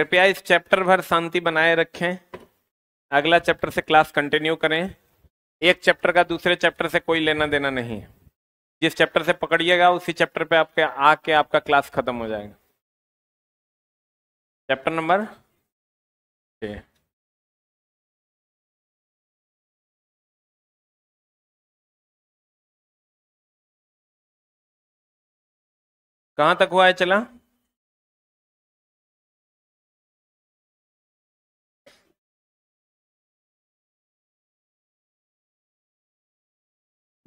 कृपया इस चैप्टर भर शांति बनाए रखें अगला चैप्टर से क्लास कंटिन्यू करें एक चैप्टर का दूसरे चैप्टर से कोई लेना देना नहीं है जिस चैप्टर से पकड़िएगा उसी चैप्टर पे आपके आके आपका क्लास खत्म हो जाएगा चैप्टर नंबर छः कहाँ तक हुआ है चला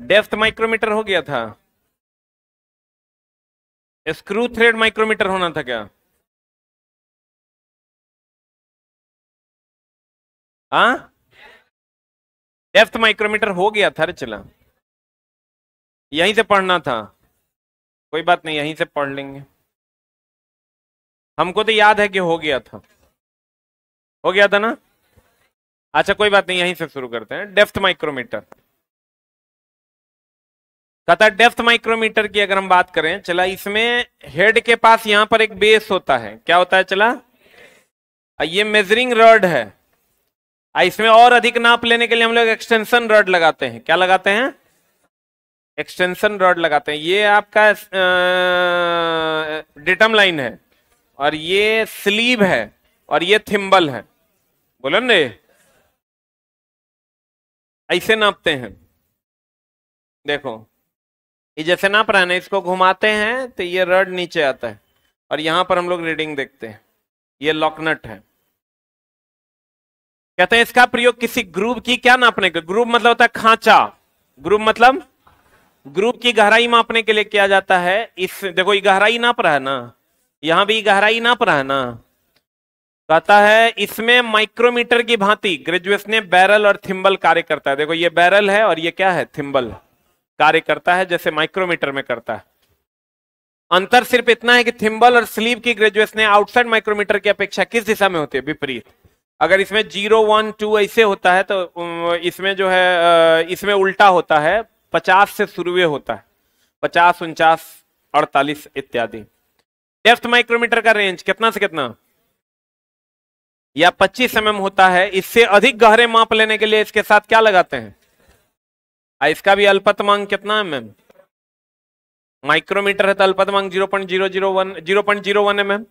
डेफ्थ माइक्रोमीटर हो गया था स्क्रू थ्रेड माइक्रोमीटर होना था क्या हा डेफ्थ माइक्रोमीटर हो गया था रे चला यहीं से पढ़ना था कोई बात नहीं यहीं से पढ़ लेंगे हमको तो याद है कि हो गया था हो गया था ना अच्छा कोई बात नहीं यहीं से शुरू करते हैं डेफ्थ माइक्रोमीटर कथा डेप्थ माइक्रोमीटर की अगर हम बात करें चला इसमें हेड के पास यहां पर एक बेस होता है क्या होता है चला ये मेजरिंग रड है इसमें और अधिक नाप लेने के लिए हम लोग एक्सटेंशन रड लगाते हैं क्या लगाते हैं एक्सटेंशन रॉड लगाते हैं ये आपका डेटम लाइन है और ये स्लीव है और ये थिम्बल है बोलो ने ऐसे नापते हैं देखो ये जैसे ना प्राण इसको घुमाते हैं तो ये रड नीचे आता है और यहाँ पर हम लोग रीडिंग देखते हैं ये लॉकनट है कहते हैं इसका प्रयोग किसी ग्रुप की क्या नापने के ग्रुप मतलब होता है खांचा ग्रुप मतलब ग्रुप की गहराई मापने के लिए किया जाता है इस देखो ये गहराई नाप रहा है ना यहां भी गहराई नाप रहा है ना कहता है इसमें माइक्रोमीटर की भांति ग्रेजुएट ने बैरल और थिम्बल कार्य करता है देखो ये बैरल है और ये क्या है थिम्बल कार्य करता है जैसे माइक्रोमीटर में करता है अंतर सिर्फ इतना है कि थिम्बल और स्लीव की ग्रेजुएशन आउटसाइड माइक्रोमीटर की अपेक्षा किस दिशा में होती है विपरीत अगर इसमें जीरो वन टू ऐसे होता है तो इसमें जो है इसमें उल्टा होता है पचास से शुरू होता है पचास उनचास अड़तालीस इत्यादि डेफ्थ माइक्रोमीटर का रेंज कितना से कितना या 25 एम mm होता है इससे अधिक गहरे माप लेने के लिए इसके साथ क्या लगाते हैं इसका भी अल्पतमांक कितना है मैम माइक्रोमीटर है तो अल्पतमांक zero point zero zero one zero point zero one है मैम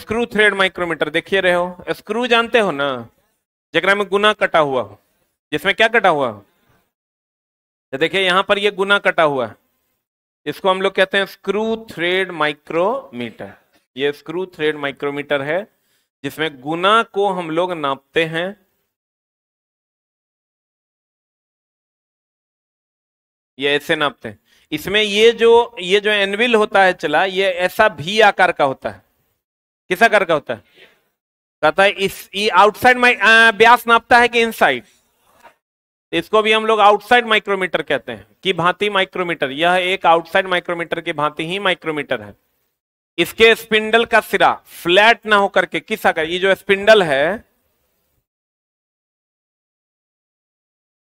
स्क्रू थ्रेड माइक्रोमीटर देखिए रहे हो स्क्रू जानते हो ना जगह में गुना कटा हुआ जिसमें क्या कटा हुआ तो देखिए यहां पर ये गुना कटा हुआ है इसको हम लोग कहते हैं स्क्रू थ्रेड माइक्रोमीटर ये स्क्रू थ्रेड माइक्रोमीटर है जिसमें गुना को हम लोग नापते हैं ये ऐसे नापते हैं इसमें ये जो ये जो एनविल होता है चला ये ऐसा भी आकार का होता है किस आकार का होता है कहता है इस आउटसाइड माइ ब्यास नापता है कि इनसाइड इसको भी हम लोग आउटसाइड माइक्रोमीटर कहते हैं कि भांति माइक्रोमीटर यह एक आउटसाइड माइक्रोमीटर की भांति ही माइक्रोमीटर है इसके स्पिंडल का सिरा फ्लैट ना होकर के किस आकार ये जो स्पिंडल है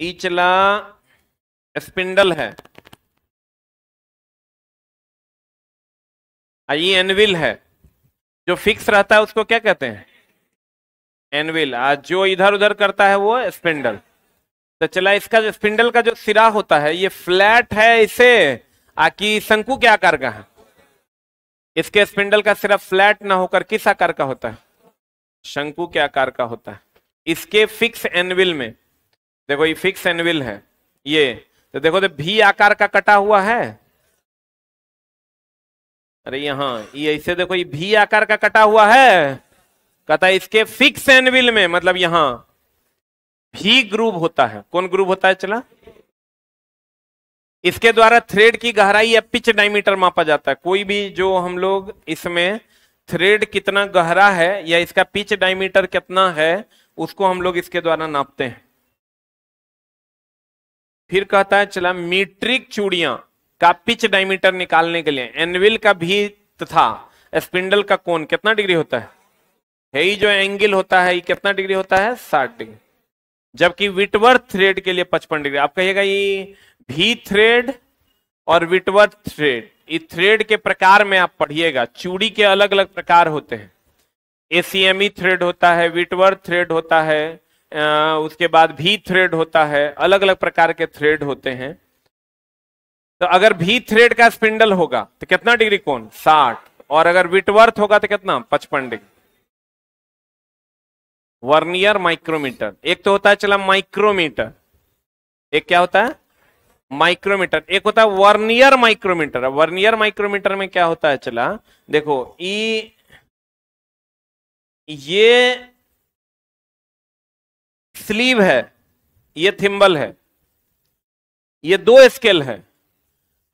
इचला स्पिंडल है हाँ, ये एनविल है जो फिक्स रहता है उसको क्या कहते हैं एनविल आज जो इधर उधर करता है वो स्पिंडल तो चला इसका जो स्पिंडल का जो सिरा होता है ये फ्लैट है इसे आकि शंकु के आकार का है इसके स्पिंडल का सिरा फ्लैट ना होकर किस आकार का होता है शंकु के आकार का होता है इसके फिक्स एनविल में देखो ये फिक्स एनविल है ये तो देखो तो भी आकार का कटा हुआ है अरे यहां ये ऐसे देखो ये भी आकार का कटा हुआ है कहता है इसके फिक्स एनविल में मतलब यहां भी ग्रुप होता है कौन ग्रुप होता है चला इसके द्वारा थ्रेड की गहराई या पिच डायमीटर मापा जाता है कोई भी जो हम लोग इसमें थ्रेड कितना गहरा है या इसका पिच डायमीटर कितना है उसको हम लोग इसके द्वारा नापते हैं फिर कहता है चला मीट्रिक चूड़िया का पिच डायमीटर निकालने के लिए एनविल का भी तथा स्पिंडल का कोण कितना डिग्री होता है यही जो एंगल होता है ये कितना डिग्री होता है साठ डिग्री जबकि विटवर्थ थ्रेड के लिए पचपन डिग्री आप कहिएगा ये भी थ्रेड और विटवर्थ थ्रेड ये थ्रेड के प्रकार में आप पढ़िएगा चूड़ी के अलग अलग प्रकार होते हैं एसीएमई थ्रेड होता है विटवर्थ थ्रेड होता है उसके बाद भी थ्रेड होता है अलग अलग प्रकार के थ्रेड होते हैं तो अगर भी थ्रेड का स्पिंडल होगा तो कितना डिग्री कौन साठ और अगर विटवर्थ होगा तो कितना पचपन डिग्री वर्नियर माइक्रोमीटर एक तो होता है चला माइक्रोमीटर एक क्या होता है माइक्रोमीटर एक होता है वर्नियर माइक्रोमीटर वर्नियर माइक्रोमीटर में क्या होता है चला देखो ई ये स्लीव है ये थिम्बल है ये दो स्केल है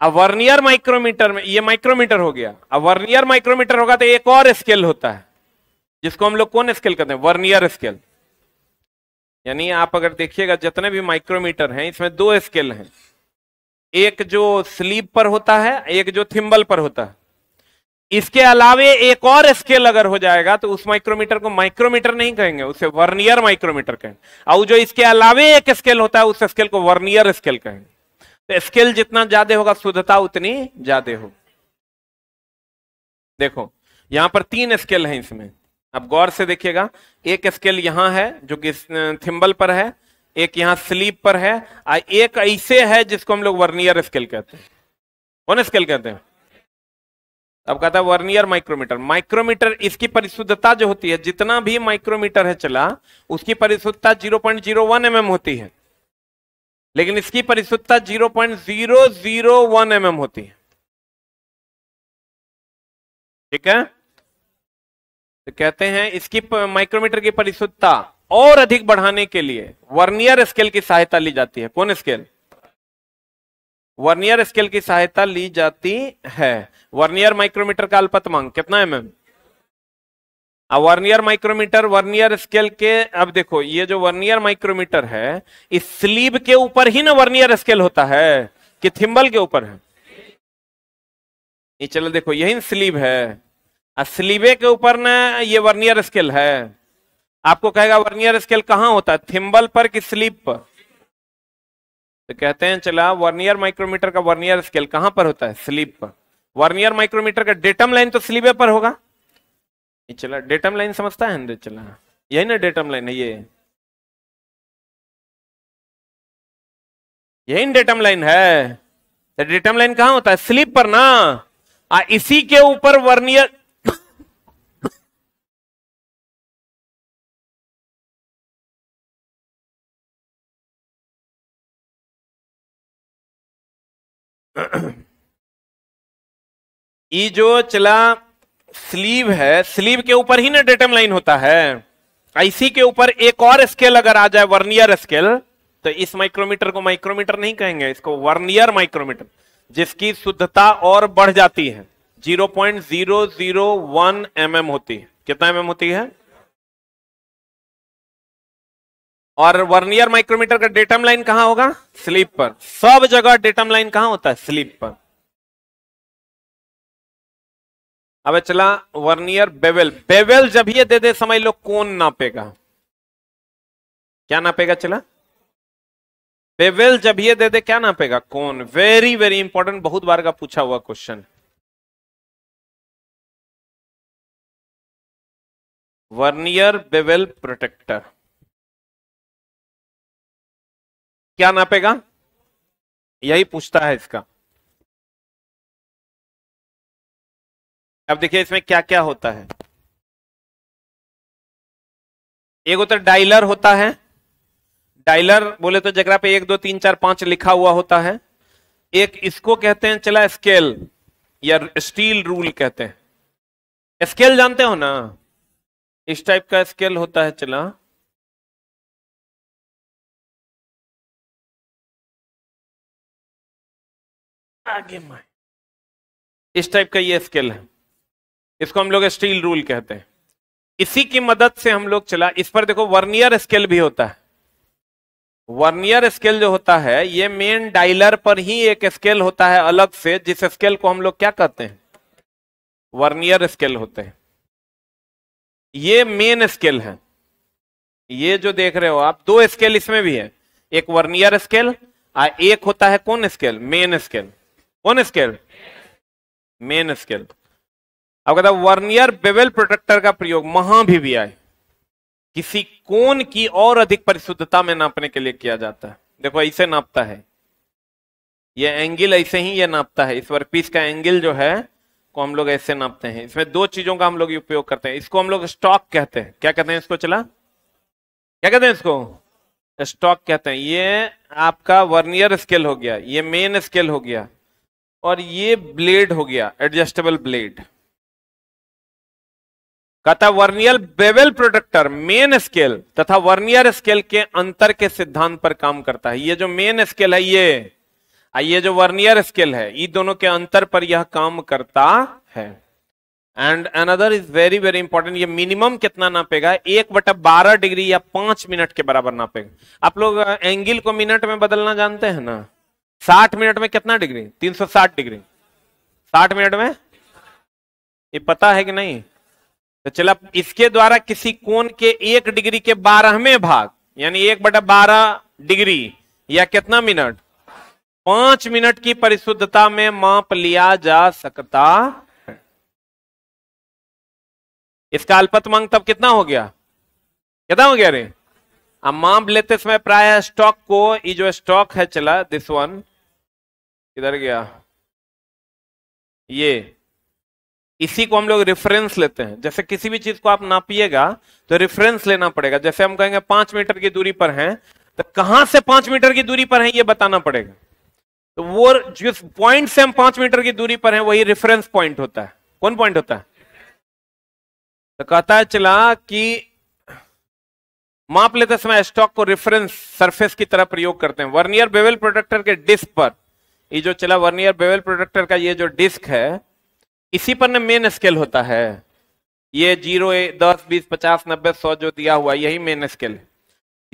अब वर्नियर माइक्रोमीटर में ये माइक्रोमीटर हो गया अब वर्नियर माइक्रोमीटर होगा तो एक और स्केल होता है जिसको हम लोग कौन स्केल कहते हैं वर्नियर स्केल यानी आप अगर देखिएगा जितने भी माइक्रोमीटर हैं इसमें दो स्केल हैं एक जो स्लीप पर होता है एक जो थिम्बल पर होता है इसके अलावे एक और स्केल अगर हो जाएगा तो उस माइक्रोमीटर को माइक्रोमीटर नहीं कहेंगे उसे वर्नियर माइक्रोमीटर कहेंगे और जो इसके अलावे एक स्केल होता है उस स्केल को वर्नियर स्केल कहेंगे तो स्केल जितना ज्यादा होगा शुद्धता उतनी ज्यादा हो देखो यहां पर तीन स्केल है इसमें अब गौर से देखिएगा एक स्केल यहां है जो कि थिम्बल पर है एक यहां स्लीप पर है और एक ऐसे है जिसको हम लोग वर्नियर स्केल कहते हैं कौन स्केल कहते हैं अब कहता है वर्नियर माइक्रोमीटर माइक्रोमीटर इसकी परिशुद्धता जो होती है जितना भी माइक्रोमीटर है चला उसकी परिशुद्धता 0.01 पॉइंट mm होती है लेकिन इसकी परिशुद्धता 0.001 पॉइंट mm होती है ठीक है तो कहते हैं इसकी माइक्रोमीटर की परिशुद्धता और अधिक बढ़ाने के लिए वर्नियर स्केल की सहायता ली जाती है कौन स्केल वर्नियर स्केल की सहायता ली जाती है वर्नियर माइक्रोमीटर का अल्पतमांक कितना है ma'am vernier micrometer vernier scale के अब देखो ये जो वर्नियर माइक्रोमीटर है इस स्लीब के ऊपर ही ना वर्नियर स्केल होता है कि थिम्बल के ऊपर है ये चलो देखो यही स्लीब है स्लीबे के ऊपर ना ये वर्नियर स्केल है आपको कहेगा वर्नियर स्केल कहां होता है थिम्बल पर कि स्लीब पर तो कहते हैं चला वर्नियर माइक्रोमीटर का वर्नियर स्केल कहां पर होता है स्लीप पर वर्नियर माइक्रोमीटर का डेटम लाइन तो स्लीपे पर होगा ये चला डेटम लाइन समझता है चला यही ना डेटम लाइन है ये यही डेटम लाइन है तो डेटम लाइन कहां होता है स्लीप पर ना आ इसी के ऊपर वर्नियर ये जो चला स्लीव है स्लीव के ऊपर ही ना डेटम लाइन होता है इसी के ऊपर एक और स्केल अगर आ जाए वर्नियर स्केल तो इस माइक्रोमीटर को माइक्रोमीटर नहीं कहेंगे इसको वर्नियर माइक्रोमीटर जिसकी शुद्धता और बढ़ जाती है 0.001 mm होती है कितना mm होती है और वर्नियर माइक्रोमीटर का डेटम लाइन कहां होगा स्लीप पर सब जगह डेटम लाइन कहां होता है स्लीप पर अब चला वर्नियर बेवेल बेवेल जब ये दे दे समय लो कौन नापेगा क्या नापेगा चला बेवेल जब ये दे दे क्या नापेगा कौन वेरी वेरी इंपॉर्टेंट बहुत बार का पूछा हुआ क्वेश्चन वर्नियर बेवेल प्रोटेक्टर क्या नापेगा यही पूछता है इसका अब देखिए इसमें क्या क्या होता है एक होता है डायलर होता है डायलर बोले तो जगह पे एक दो तीन चार पांच लिखा हुआ होता है एक इसको कहते हैं चला स्केल या स्टील रूल कहते हैं स्केल जानते हो ना इस टाइप का स्केल होता है चला आगे माए इस टाइप का ये स्केल है इसको हम लोग स्टील रूल कहते हैं इसी की मदद से हम लोग चला इस पर देखो वर्नियर स्केल भी होता है वर्नियर स्केल जो होता है ये मेन डायलर पर ही एक स्केल होता है अलग से जिस स्केल को हम लोग क्या कहते हैं वर्नियर स्केल होते हैं ये मेन स्केल है ये जो देख रहे हो आप दो स्केल इसमें भी है एक वर्नियर स्केल और एक होता है कौन स्केल मेन स्केल कौन स्केल मेन स्केल अब कहता वर्नियर बेवेल प्रोटेक्टर का प्रयोग महाभिव्या किसी कोण की और अधिक परिशुद्धता में नापने के लिए किया जाता है देखो ऐसे नापता है यह एंगल ऐसे ही यह नापता है इस वर्क पीस का एंगल जो है को हम लोग ऐसे नापते हैं इसमें दो चीजों का हम लोग उपयोग करते हैं इसको हम लोग स्टॉक कहते हैं क्या कहते हैं इसको चला क्या कहते हैं इसको स्टॉक कहते हैं ये आपका वर्नियर स्केल हो गया ये मेन स्केल हो गया और ये ब्लेड हो गया एडजस्टेबल ब्लेड कहता vernier bevel protractor main scale तथा वर्नियर स्केल के अंतर के सिद्धांत पर काम करता है ये जो मेन स्केल है ये ये जो वर्नियर स्केल है ये दोनों के अंतर पर यह काम करता है and another is very very important ये मिनिमम कितना नापेगा एक बटा बारह डिग्री या पांच मिनट के बराबर नापेगा आप लोग एंगल को मिनट में बदलना जानते हैं ना साठ मिनट में कितना डिग्री तीन सौ साठ डिग्री साठ मिनट में ये पता है कि नहीं तो चला इसके द्वारा किसी कोण के एक डिग्री के बारहवें भाग यानी एक बटा बारह डिग्री या कितना मिनट पांच मिनट की परिशुद्धता में माप लिया जा सकता इसका अल्पतमांग तब कितना हो गया कितना हो गया रे अब माप लेते समय प्राय स्टॉक को ये जो स्टॉक है चला दिस वन किधर गया ये इसी को हम लोग रेफरेंस लेते हैं जैसे किसी भी चीज को आप नापिएगा तो रेफरेंस लेना पड़ेगा जैसे हम कहेंगे पांच मीटर की दूरी पर है तो कहां से पांच मीटर की दूरी पर है ये बताना पड़ेगा तो वो जिस पॉइंट से हम पांच मीटर की दूरी पर है वही रेफरेंस पॉइंट होता है कौन पॉइंट होता है तो कहता है चला कि माप लेते समय स्टॉक को रेफरेंस सरफेस की तरह प्रयोग करते हैं वर्नियर बेवेल प्रोडक्टर के डिस्क पर ये जो चला वर्नियर बेवेल प्रोडक्टर का ये जो डिस्क है इसी पर ना मेन स्केल होता है ये जीरो दस बीस पचास नब्बे सौ जो दिया हुआ यही मेन स्केल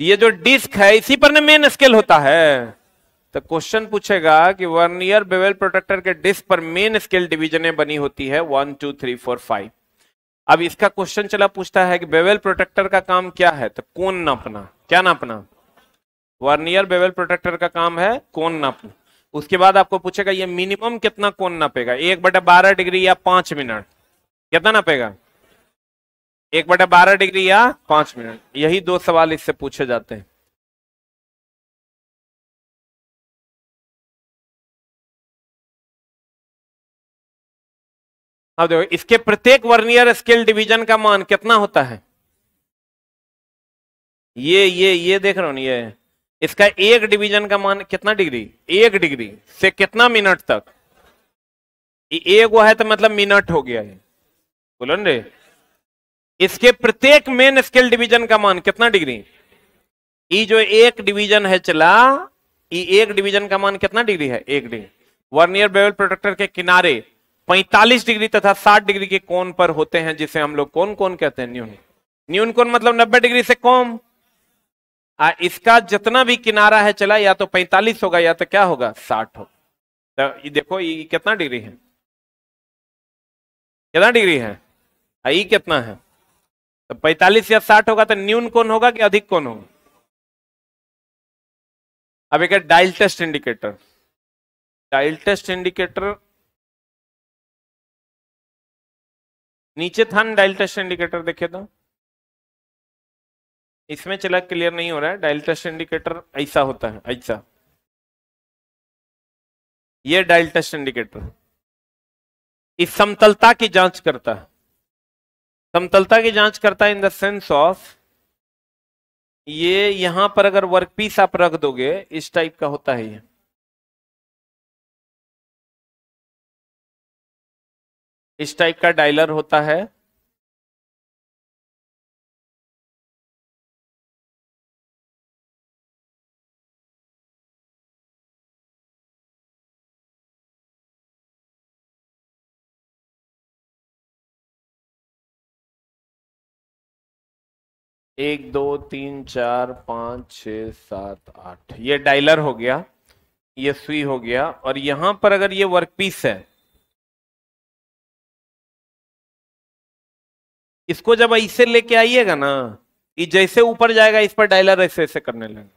ये जो डिस्क है इसी पर ना मेन स्केल होता है तो क्वेश्चन पूछेगा कि वन ईयर बेवेल प्रोटेक्टर के डिस्क पर मेन स्केल डिवीजनें बनी होती है one two three four five अब इसका क्वेश्चन चला पूछता है कि बेवेल प्रोटेक्टर का काम क्या है तो कौन नापना क्या नापना वर्नियर बेवेल प्रोटेक्टर का काम है कौन नापना उसके बाद आपको पूछेगा ये मिनिमम कितना कौन नापेगा एक बटे बारह डिग्री या पांच मिनट कितना नापेगा एक बटे बारह डिग्री या पांच मिनट यही दो सवाल इससे पूछे जाते हैं अब देखो इसके प्रत्येक वर्नियर स्केल डिवीजन का मान कितना होता है ये ये ये देख रहे हो ना ये इसका एक डिवीजन का मान कितना डिग्री एक डिग्री से कितना मिनट तक एक वो है तो मतलब मिनट हो गया है बोलो रे इसके प्रत्येक मेन स्केल डिवीजन का मान कितना डिग्री ये जो एक डिवीजन है चला ये एक डिवीजन का मान कितना डिग्री है एक डिग्री वर्नियर बेवल प्रोटेक्टर के किनारे 45 डिग्री तथा 60 डिग्री के कोण पर होते हैं जिसे हम लोग कौन कौन कहते हैं न्यून न्यून कौन मतलब 90 डिग्री से कम आ, इसका जितना भी किनारा है चला या तो 45 होगा या तो क्या होगा 60 होगा तो ये देखो ये कितना डिग्री है कितना डिग्री है ये कितना है तो 45 या 60 होगा तो न्यून कौन होगा कि अधिक कौन होगा अब एक dial test indicator dial test indicator नीचे था डायल टेस्ट इंडिकेटर देखे तो इसमें चला क्लियर नहीं हो रहा है डायल टेस्ट इंडिकेटर ऐसा होता है ऐसा यह डायल टेस्ट इंडिकेटर इस समतलता की जांच करता है समतलता की जांच करता है इन द सेंस ऑफ ये यहां पर अगर वर्कपीस आप रख दोगे इस टाइप का होता है ये इस टाइप का डायलर होता है एक दो तीन चार पांच छ सात आठ ये डायलर हो गया ये सुई हो गया और यहां पर अगर ये वर्क पीस है इसको जब ऐसे लेके आइएगा ना ये जैसे ऊपर जाएगा इस पर डायलर ऐसे ऐसे करने लगेगा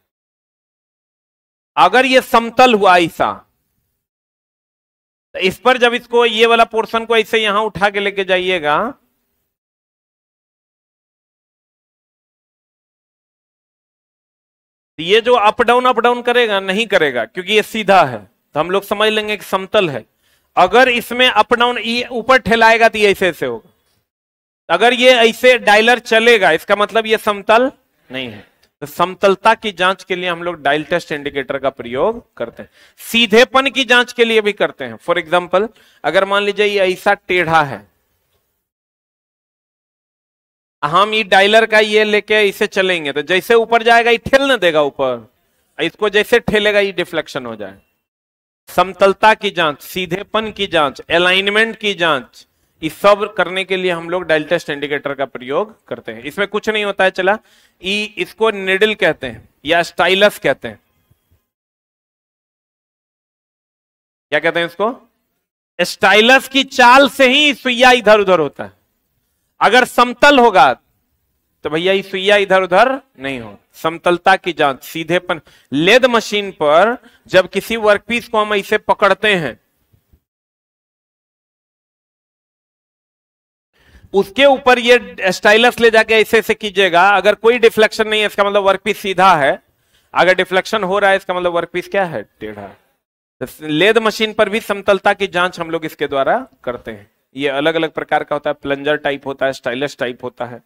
अगर ये समतल हुआ ऐसा तो इस पर जब इसको ये वाला पोर्शन को ऐसे यहां उठा के लेके जाइएगा ये जो अप डाउन अप डाउन करेगा नहीं करेगा क्योंकि ये सीधा है तो हम लोग समझ लेंगे कि समतल है अगर इसमें अप डाउन ऊपर ठेलाएगा तो ये ऐसे ऐसे होगा अगर ये ऐसे डायलर चलेगा इसका मतलब ये समतल नहीं है तो समतलता की जांच के लिए हम लोग डायल टेस्ट इंडिकेटर का प्रयोग करते हैं सीधेपन की जांच के लिए भी करते हैं फॉर एग्जाम्पल अगर मान लीजिए ये ऐसा टेढ़ा है हम ये डायलर का ये लेके इसे चलेंगे तो जैसे ऊपर जाएगा ये ना देगा ऊपर इसको जैसे ठेलेगा ये डिफ्लेक्शन हो जाए समतलता की जांच सीधेपन की जांच अलाइनमेंट की जांच इस सब करने के लिए हम लोग डेल्टेस्ट इंडिकेटर का प्रयोग करते हैं इसमें कुछ नहीं होता है चला ई इसको निडिल कहते हैं या स्टाइलस कहते हैं क्या कहते हैं इसको स्टाइलस की चाल से ही सुइया इधर उधर होता है अगर समतल होगा तो भैया सुइया इधर उधर नहीं हो समतलता की जांच सीधेपन लेद मशीन पर जब किसी वर्कपीस को हम ऐसे पकड़ते हैं उसके ऊपर ये स्टाइलस ले जाके ऐसे ऐसे कीजिएगा अगर कोई डिफ्लेक्शन नहीं है इसका मतलब वर्कपीस सीधा है अगर डिफ्लेक्शन हो रहा है इसका मतलब वर्कपीस क्या है टेढ़ा लेद मशीन पर भी समतलता की जांच हम लोग इसके द्वारा करते हैं ये अलग अलग प्रकार का होता है प्लंजर टाइप होता है स्टाइलस टाइप होता है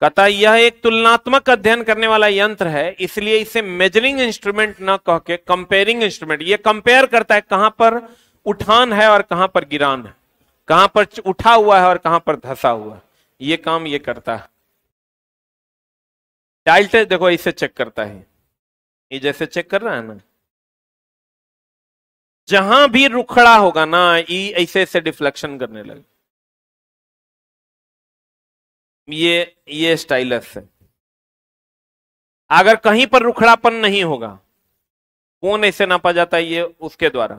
कहता यह एक तुलनात्मक अध्ययन करने वाला यंत्र है इसलिए इसे मेजरिंग इंस्ट्रूमेंट ना कह के कंपेयरिंग इंस्ट्रूमेंट ये कंपेयर करता है कहां पर उठान है और कहां पर गिरान है कहां पर उठा हुआ है और कहां पर धसा हुआ है ये काम ये करता है डाल्ट देखो इसे चेक करता है ये जैसे चेक कर रहा है ना जहां भी रुखड़ा होगा ना ई ऐसे ऐसे डिफ्लेक्शन करने लगे ये ये स्टाइलस है अगर कहीं पर रुखड़ापन नहीं होगा कौन ऐसे नापा जाता है ये उसके द्वारा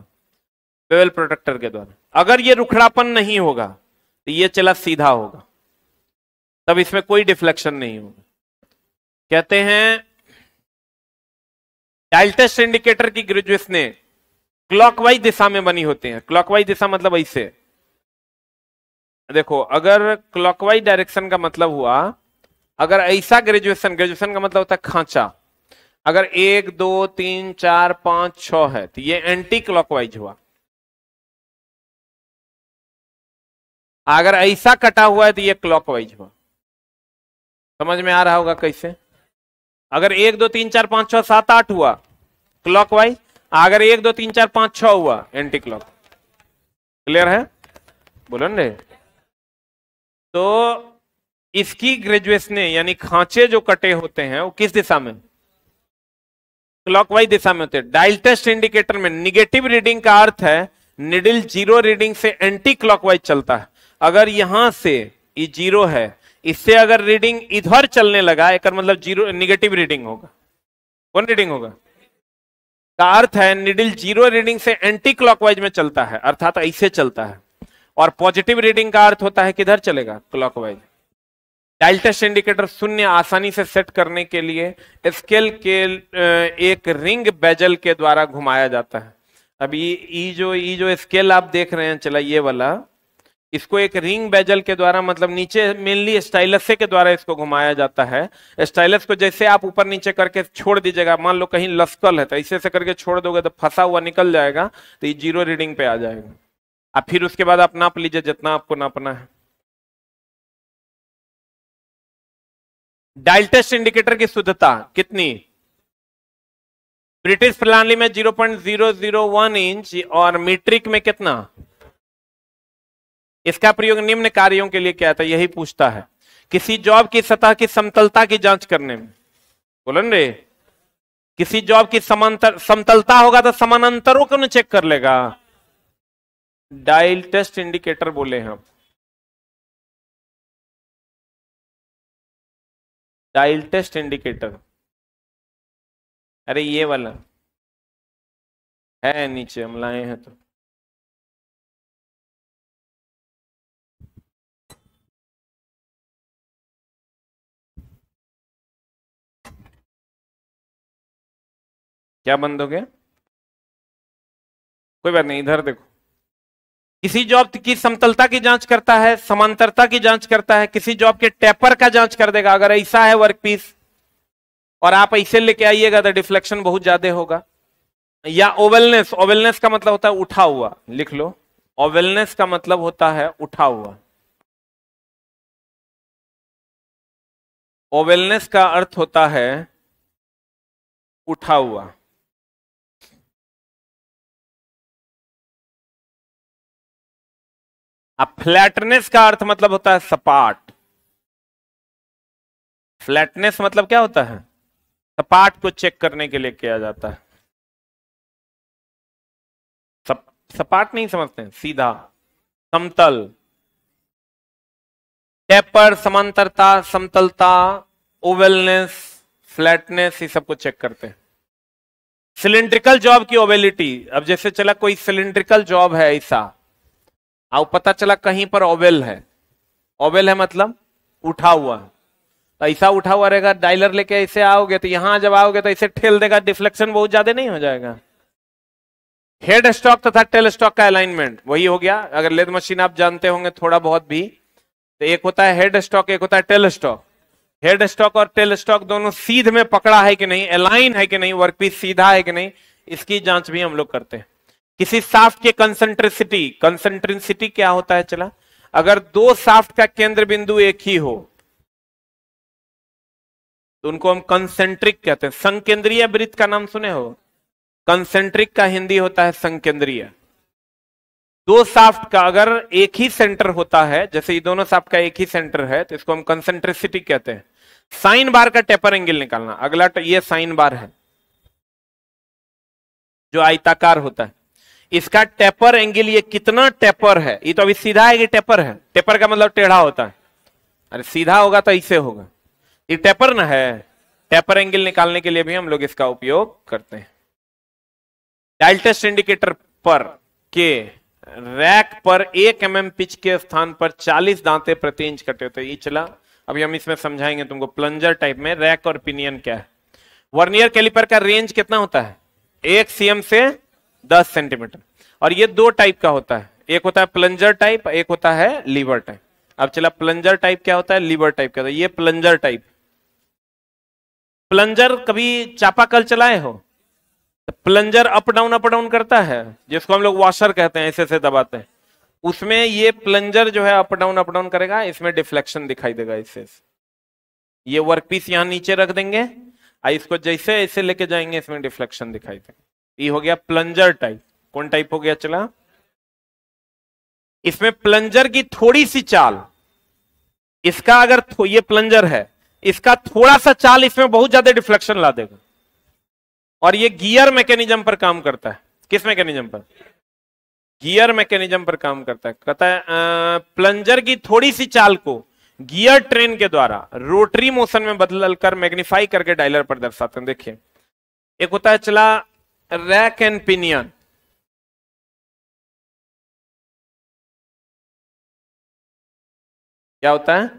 बेवल प्रोटेक्टर के द्वारा अगर ये रुखड़ापन नहीं होगा तो ये चला सीधा होगा तब इसमें कोई डिफ्लेक्शन नहीं होगा कहते हैं डायल टेस्ट इंडिकेटर की ग्रेजुएस ने क्लॉकवाइज दिशा में बनी होती हैं क्लॉकवाइज दिशा मतलब ऐसे देखो अगर क्लॉकवाइज डायरेक्शन का मतलब हुआ अगर ऐसा ग्रेजुएशन ग्रेजुएशन का मतलब होता है खांचा अगर एक दो तीन चार पांच छ है तो ये एंटी क्लॉकवाइज हुआ अगर ऐसा कटा हुआ है तो ये क्लॉकवाइज हुआ समझ में आ रहा होगा कैसे अगर एक दो तीन चार पांच छ सात आठ हुआ क्लॉकवाइज अगर एक दो तीन चार पांच छ हुआ एंटी क्लॉक क्लियर है बोलो ने तो इसकी ग्रेजुएशन यानी खांचे जो कटे होते हैं वो किस दिशा में क्लॉकवाइज दिशा में होते हैं डायल टेस्ट इंडिकेटर में निगेटिव रीडिंग का अर्थ है निडिल जीरो रीडिंग से एंटी क्लॉकवाइज चलता है अगर यहां से ये जीरो है इससे अगर रीडिंग इधर चलने लगा एक मतलब जीरो निगेटिव रीडिंग होगा कौन रीडिंग होगा का अर्थ है निडिल जीरो रीडिंग से एंटी क्लॉकवाइज में चलता है अर्थात ऐसे चलता है और पॉजिटिव रीडिंग का अर्थ होता है किधर चलेगा क्लॉकवाइज डायल टेस्ट इंडिकेटर शून्य आसानी से सेट करने के लिए स्केल के एक रिंग बेजल के द्वारा घुमाया जाता है अब ये जो ये जो स्केल आप देख रहे हैं चला ये वाला इसको एक रिंग बेजल के द्वारा मतलब नीचे मेनली स्टाइलस के द्वारा इसको घुमाया जाता है स्टाइलस को जैसे आप ऊपर नीचे करके छोड़ दीजिएगा मान लो कहीं लस्कल है तो इसे से करके छोड़ दोगे तो फंसा हुआ निकल जाएगा तो ये जीरो रीडिंग पे आ जाएगा आप फिर उसके बाद आप नाप लीजिए जितना आपको नापना है डायल टेस्ट इंडिकेटर की शुद्धता कितनी ब्रिटिश प्रणाली में जीरो इंच और मीट्रिक में कितना इसका प्रयोग निम्न कार्यों के लिए क्या था यही पूछता है किसी जॉब की सतह की समतलता की जांच करने में बोलन रे किसी जॉब की समांतर समतलता होगा तो समानांतरों को चेक कर लेगा डायल टेस्ट इंडिकेटर बोले हम डायल टेस्ट इंडिकेटर अरे ये वाला है नीचे हम लाए हैं तो क्या बंद हो गया कोई बात नहीं इधर देखो किसी जॉब की समतलता की जांच करता है समांतरता की जांच करता है किसी जॉब के टेपर का जांच कर देगा अगर ऐसा है वर्क पीस और आप ऐसे लेके आइएगा तो डिफ्लेक्शन बहुत ज्यादा होगा या ओवेलनेस ओवेलनेस का मतलब होता है उठा हुआ लिख लो ओवेलनेस का मतलब होता है उठा हुआ ओवेलनेस का अर्थ होता है उठा हुआ अब फ्लैटनेस का अर्थ मतलब होता है सपाट फ्लैटनेस मतलब क्या होता है सपाट को चेक करने के लिए किया जाता है सप, सपाट नहीं समझते हैं सीधा समतल टेपर समांतरता समतलता ओवेलनेस फ्लैटनेस ये सबको चेक करते हैं सिलिंड्रिकल जॉब की ओवेलिटी अब जैसे चला कोई सिलिंड्रिकल जॉब है ऐसा और पता चला कहीं पर ओवेल है ओवेल है मतलब उठा हुआ है तो ऐसा उठा हुआ रहेगा डायलर लेके ऐसे आओगे तो यहां जब आओगे तो ऐसे ठेल देगा डिफ्लेक्शन बहुत ज्यादा नहीं हो जाएगा हेड स्टॉक तथा टेल स्टॉक का अलाइनमेंट वही हो गया अगर लेद मशीन आप जानते होंगे थोड़ा बहुत भी तो एक होता है हेड स्टॉक एक होता है टेल स्टॉक हेड स्टॉक और टेल स्टॉक दोनों सीध में पकड़ा है कि नहीं अलाइन है कि नहीं वर्कपीस सीधा है कि नहीं इसकी जांच भी हम लोग करते हैं किसी साफ्ट के कंसेंट्रिसिटी कंसेंट्रिसिटी क्या होता है चला अगर दो साफ्ट का केंद्र बिंदु एक ही हो तो उनको हम कंसेंट्रिक कहते हैं संकेंद्रीय वृत्त का नाम सुने हो कंसेंट्रिक का हिंदी होता है संकेंद्रीय दो साफ्ट का अगर एक ही सेंटर होता है जैसे ये दोनों साफ्ट का एक ही सेंटर है तो इसको हम कंसेंट्रेसिटी कहते हैं साइन बार का टेपर एंगल निकालना अगला तो ये साइन बार है जो आयताकार होता है इसका टेपर एंगल ये कितना टेपर है ये तो अभी सीधा है कि टेपर है टेपर का मतलब टेढ़ा होता है अरे सीधा होगा तो ऐसे होगा ये टेपर ना है टेपर एंगल निकालने के लिए भी हम लोग इसका उपयोग करते हैं डायल टेस्ट इंडिकेटर पर के रैक पर एक एम mm पिच के स्थान पर 40 दांते प्रति इंच कटे होते चला अभी हम इसमें समझाएंगे तुमको प्लंजर टाइप में रैक और पिनियन क्या है वर्नियर कैलिपर का रेंज कितना होता है एक सीएम से दस सेंटीमीटर और ये दो टाइप का होता है एक होता है प्लंजर टाइप एक होता है लीवर टाइप अब चला प्लंजर टाइप क्या होता है लीवर टाइप क्या होता है ये प्लंजर टाइप प्लंजर कभी कल चलाए हो plunger up down up down करता है जिसको हम लोग वॉशर कहते हैं ऐसे ऐसे दबाते हैं उसमें ये प्लंजर जो है अप डाउन अप डाउन करेगा इसमें डिफ्लेक्शन दिखाई देगा इससे ये वर्क पीस यहां नीचे रख देंगे और इसको जैसे ऐसे लेके जाएंगे इसमें डिफ्लेक्शन दिखाई देगा ये हो गया प्लंजर टाइप कौन टाइप हो गया चला इसमें प्लंजर की थोड़ी सी चाल इसका अगर ये प्लंजर है इसका थोड़ा सा चाल इसमें बहुत ज्यादा डिफ्लेक्शन ला देगा और ये गियर मैकेनिज्म पर काम करता है किस मैकेनिज्म पर गियर मैकेनिज्म पर काम करता है कहता है आ, प्लंजर की थोड़ी सी चाल को गियर ट्रेन के द्वारा रोटरी मोशन में बदल कर मैग्निफाई करके डायलर पर दर्शाते हैं देखिए एक होता है चला rack and pinion. क्या होता है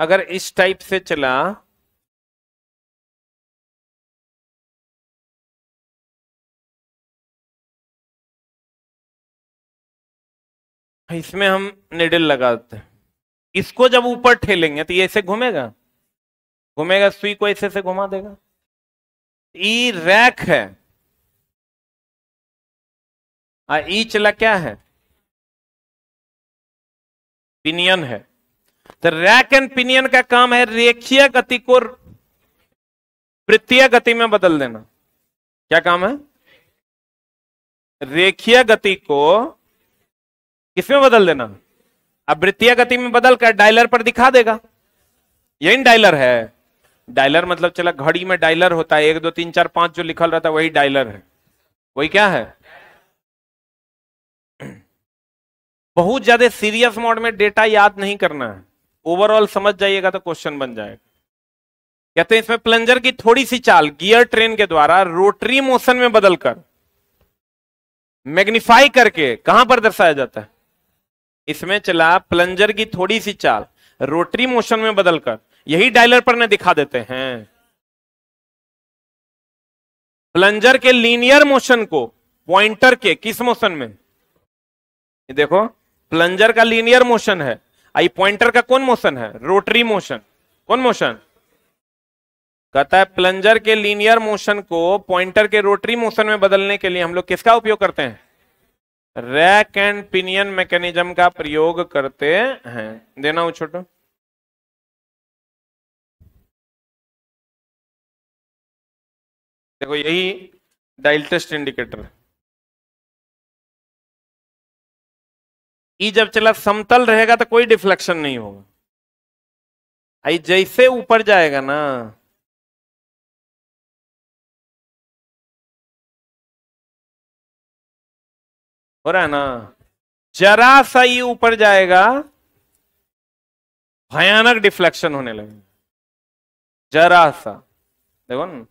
अगर इस टाइप से चला इसमें हम निडिल लगाते हैं इसको जब ऊपर ठेलेंगे तो ये ऐसे घूमेगा घूमेगा सुई को ऐसे से घुमा देगा ई रैक है आ ई चला क्या है पिनियन है तो रैक एंड पिनियन का काम है रेखीय गति को वृत्तीय गति में बदल देना क्या काम है रेखीय गति को किसमें बदल देना अब वृत्तीय गति में बदल कर डायलर पर दिखा देगा यही डायलर है डायलर मतलब चला घड़ी में डायलर होता है एक दो तीन चार पांच जो लिखल रहता है वही डायलर है वही क्या है बहुत ज्यादा सीरियस मोड में डेटा याद नहीं करना है ओवरऑल समझ जाइएगा तो क्वेश्चन बन जाएगा कहते हैं इसमें प्लंजर की थोड़ी सी चाल गियर ट्रेन के द्वारा रोटरी मोशन में बदलकर मैग्निफाई करके कहां पर दर्शाया जाता है इसमें चला प्लंजर की थोड़ी सी चाल रोटरी मोशन में बदलकर यही डायलर पर ने दिखा देते हैं प्लंजर के लीनियर मोशन को पॉइंटर के किस मोशन में ये देखो प्लंजर का लीनियर मोशन है आई पॉइंटर का कौन मोशन है रोटरी मोशन कौन मोशन कहता है प्लंजर के लीनियर मोशन को पॉइंटर के रोटरी मोशन में बदलने के लिए हम लोग किसका उपयोग करते हैं रैक एंड पिनियन मैकेनिज्म का प्रयोग करते हैं देना हूं छोटो देखो यही डाइल्टेस्ट इंडिकेटर ई जब चला समतल रहेगा तो कोई डिफ्लेक्शन नहीं होगा आई जैसे ऊपर जाएगा ना हो रहा है ना जरा सा ये ऊपर जाएगा भयानक डिफ्लेक्शन होने लगेगा जरा सा देखो ना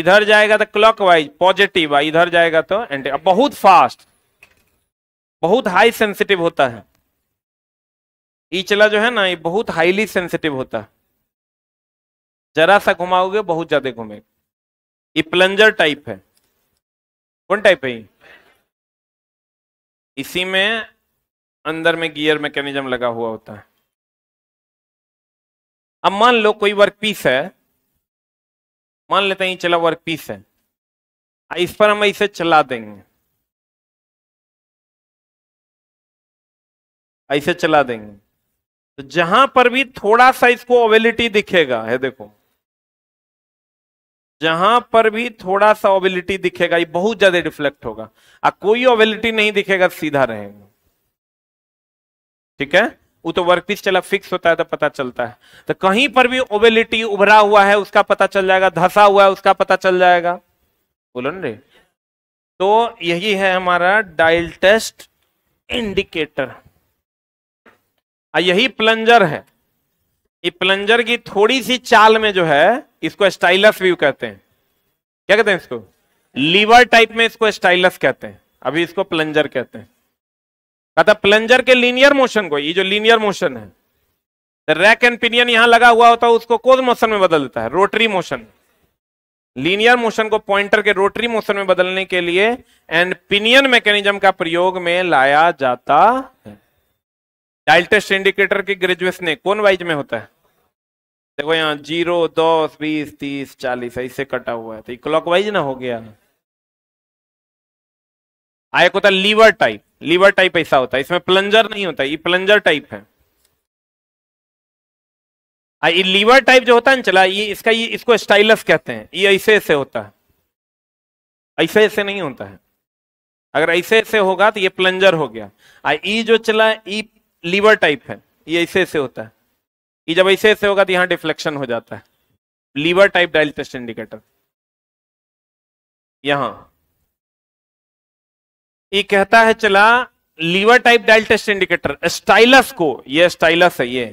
इधर जाएगा तो क्लॉक वाइज पॉजिटिव इधर जाएगा तो एंटी बहुत फास्ट बहुत हाई सेंसिटिव होता है इचला जो है ना ये बहुत हाईली सेंसिटिव होता है जरा सा घुमाओगे बहुत ज्यादा घूमेगा ये प्लंजर टाइप है कौन टाइप है ये इसी में अंदर में गियर मैकेनिज्म लगा हुआ होता है अब मान लो कोई वर्क पीस है मान लेते हैं चला वर्क पीस है इस पर हम इसे चला देंगे ऐसे चला देंगे तो जहां पर भी थोड़ा सा इसको अवेलिटी दिखेगा है देखो जहां पर भी थोड़ा सा ओबिलिटी दिखेगा ये बहुत ज्यादा रिफ्लेक्ट होगा और कोई ओबिलिटी नहीं दिखेगा सीधा रहेगा ठीक है वो तो वर्कपीस चला फिक्स होता है तो पता चलता है तो कहीं पर भी ओबिलिटी उभरा हुआ है उसका पता चल जाएगा धसा हुआ है उसका पता चल जाएगा बोलो ना तो यही है हमारा डायल टेस्ट इंडिकेटर यही प्लंजर है ये प्लंजर की थोड़ी सी चाल में जो है इसको स्टाइलस व्यू कहते हैं क्या कहते हैं इसको लीवर टाइप में इसको स्टाइलस कहते हैं अभी इसको प्लंजर कहते हैं कहता प्लंजर के लीनियर मोशन को ये जो लीनियर मोशन है रैक एंड पिनियन यहां लगा हुआ होता है उसको कोज मोशन में बदल देता है रोटरी मोशन लीनियर मोशन को पॉइंटर के रोटरी मोशन में बदलने के लिए एंड पिनियन मैकेनिज्म का प्रयोग में लाया जाता है डायल टेस्ट इंडिकेटर की ग्रेजुएशन कौन वाइज में होता है देखो यहाँ जीरो दस बीस तीस चालीस ऐसे कटा हुआ है तो क्लॉक वाइज ना हो गया आयक हाँ, होता लीवर टाइप लीवर टाइप ऐसा होता है इसमें प्लंजर नहीं होता ये प्लंजर टाइप है आ, हाँ, ये लीवर टाइप जो होता है ना चला ये इसका ये इसको स्टाइलस कहते हैं ये ऐसे ऐसे होता है ऐसे ऐसे नहीं होता है अगर ऐसे ऐसे होगा तो ये प्लंजर हो गया आ, हाँ, ये जो चला ये लीवर टाइप है ये ऐसे ऐसे होता है ये जब ऐसे ऐसे होगा तो यहाँ डिफ्लेक्शन हो जाता है lever type dial test indicator यहां ये कहता है चला lever type dial test indicator stylus को ये स्टाइलस है ये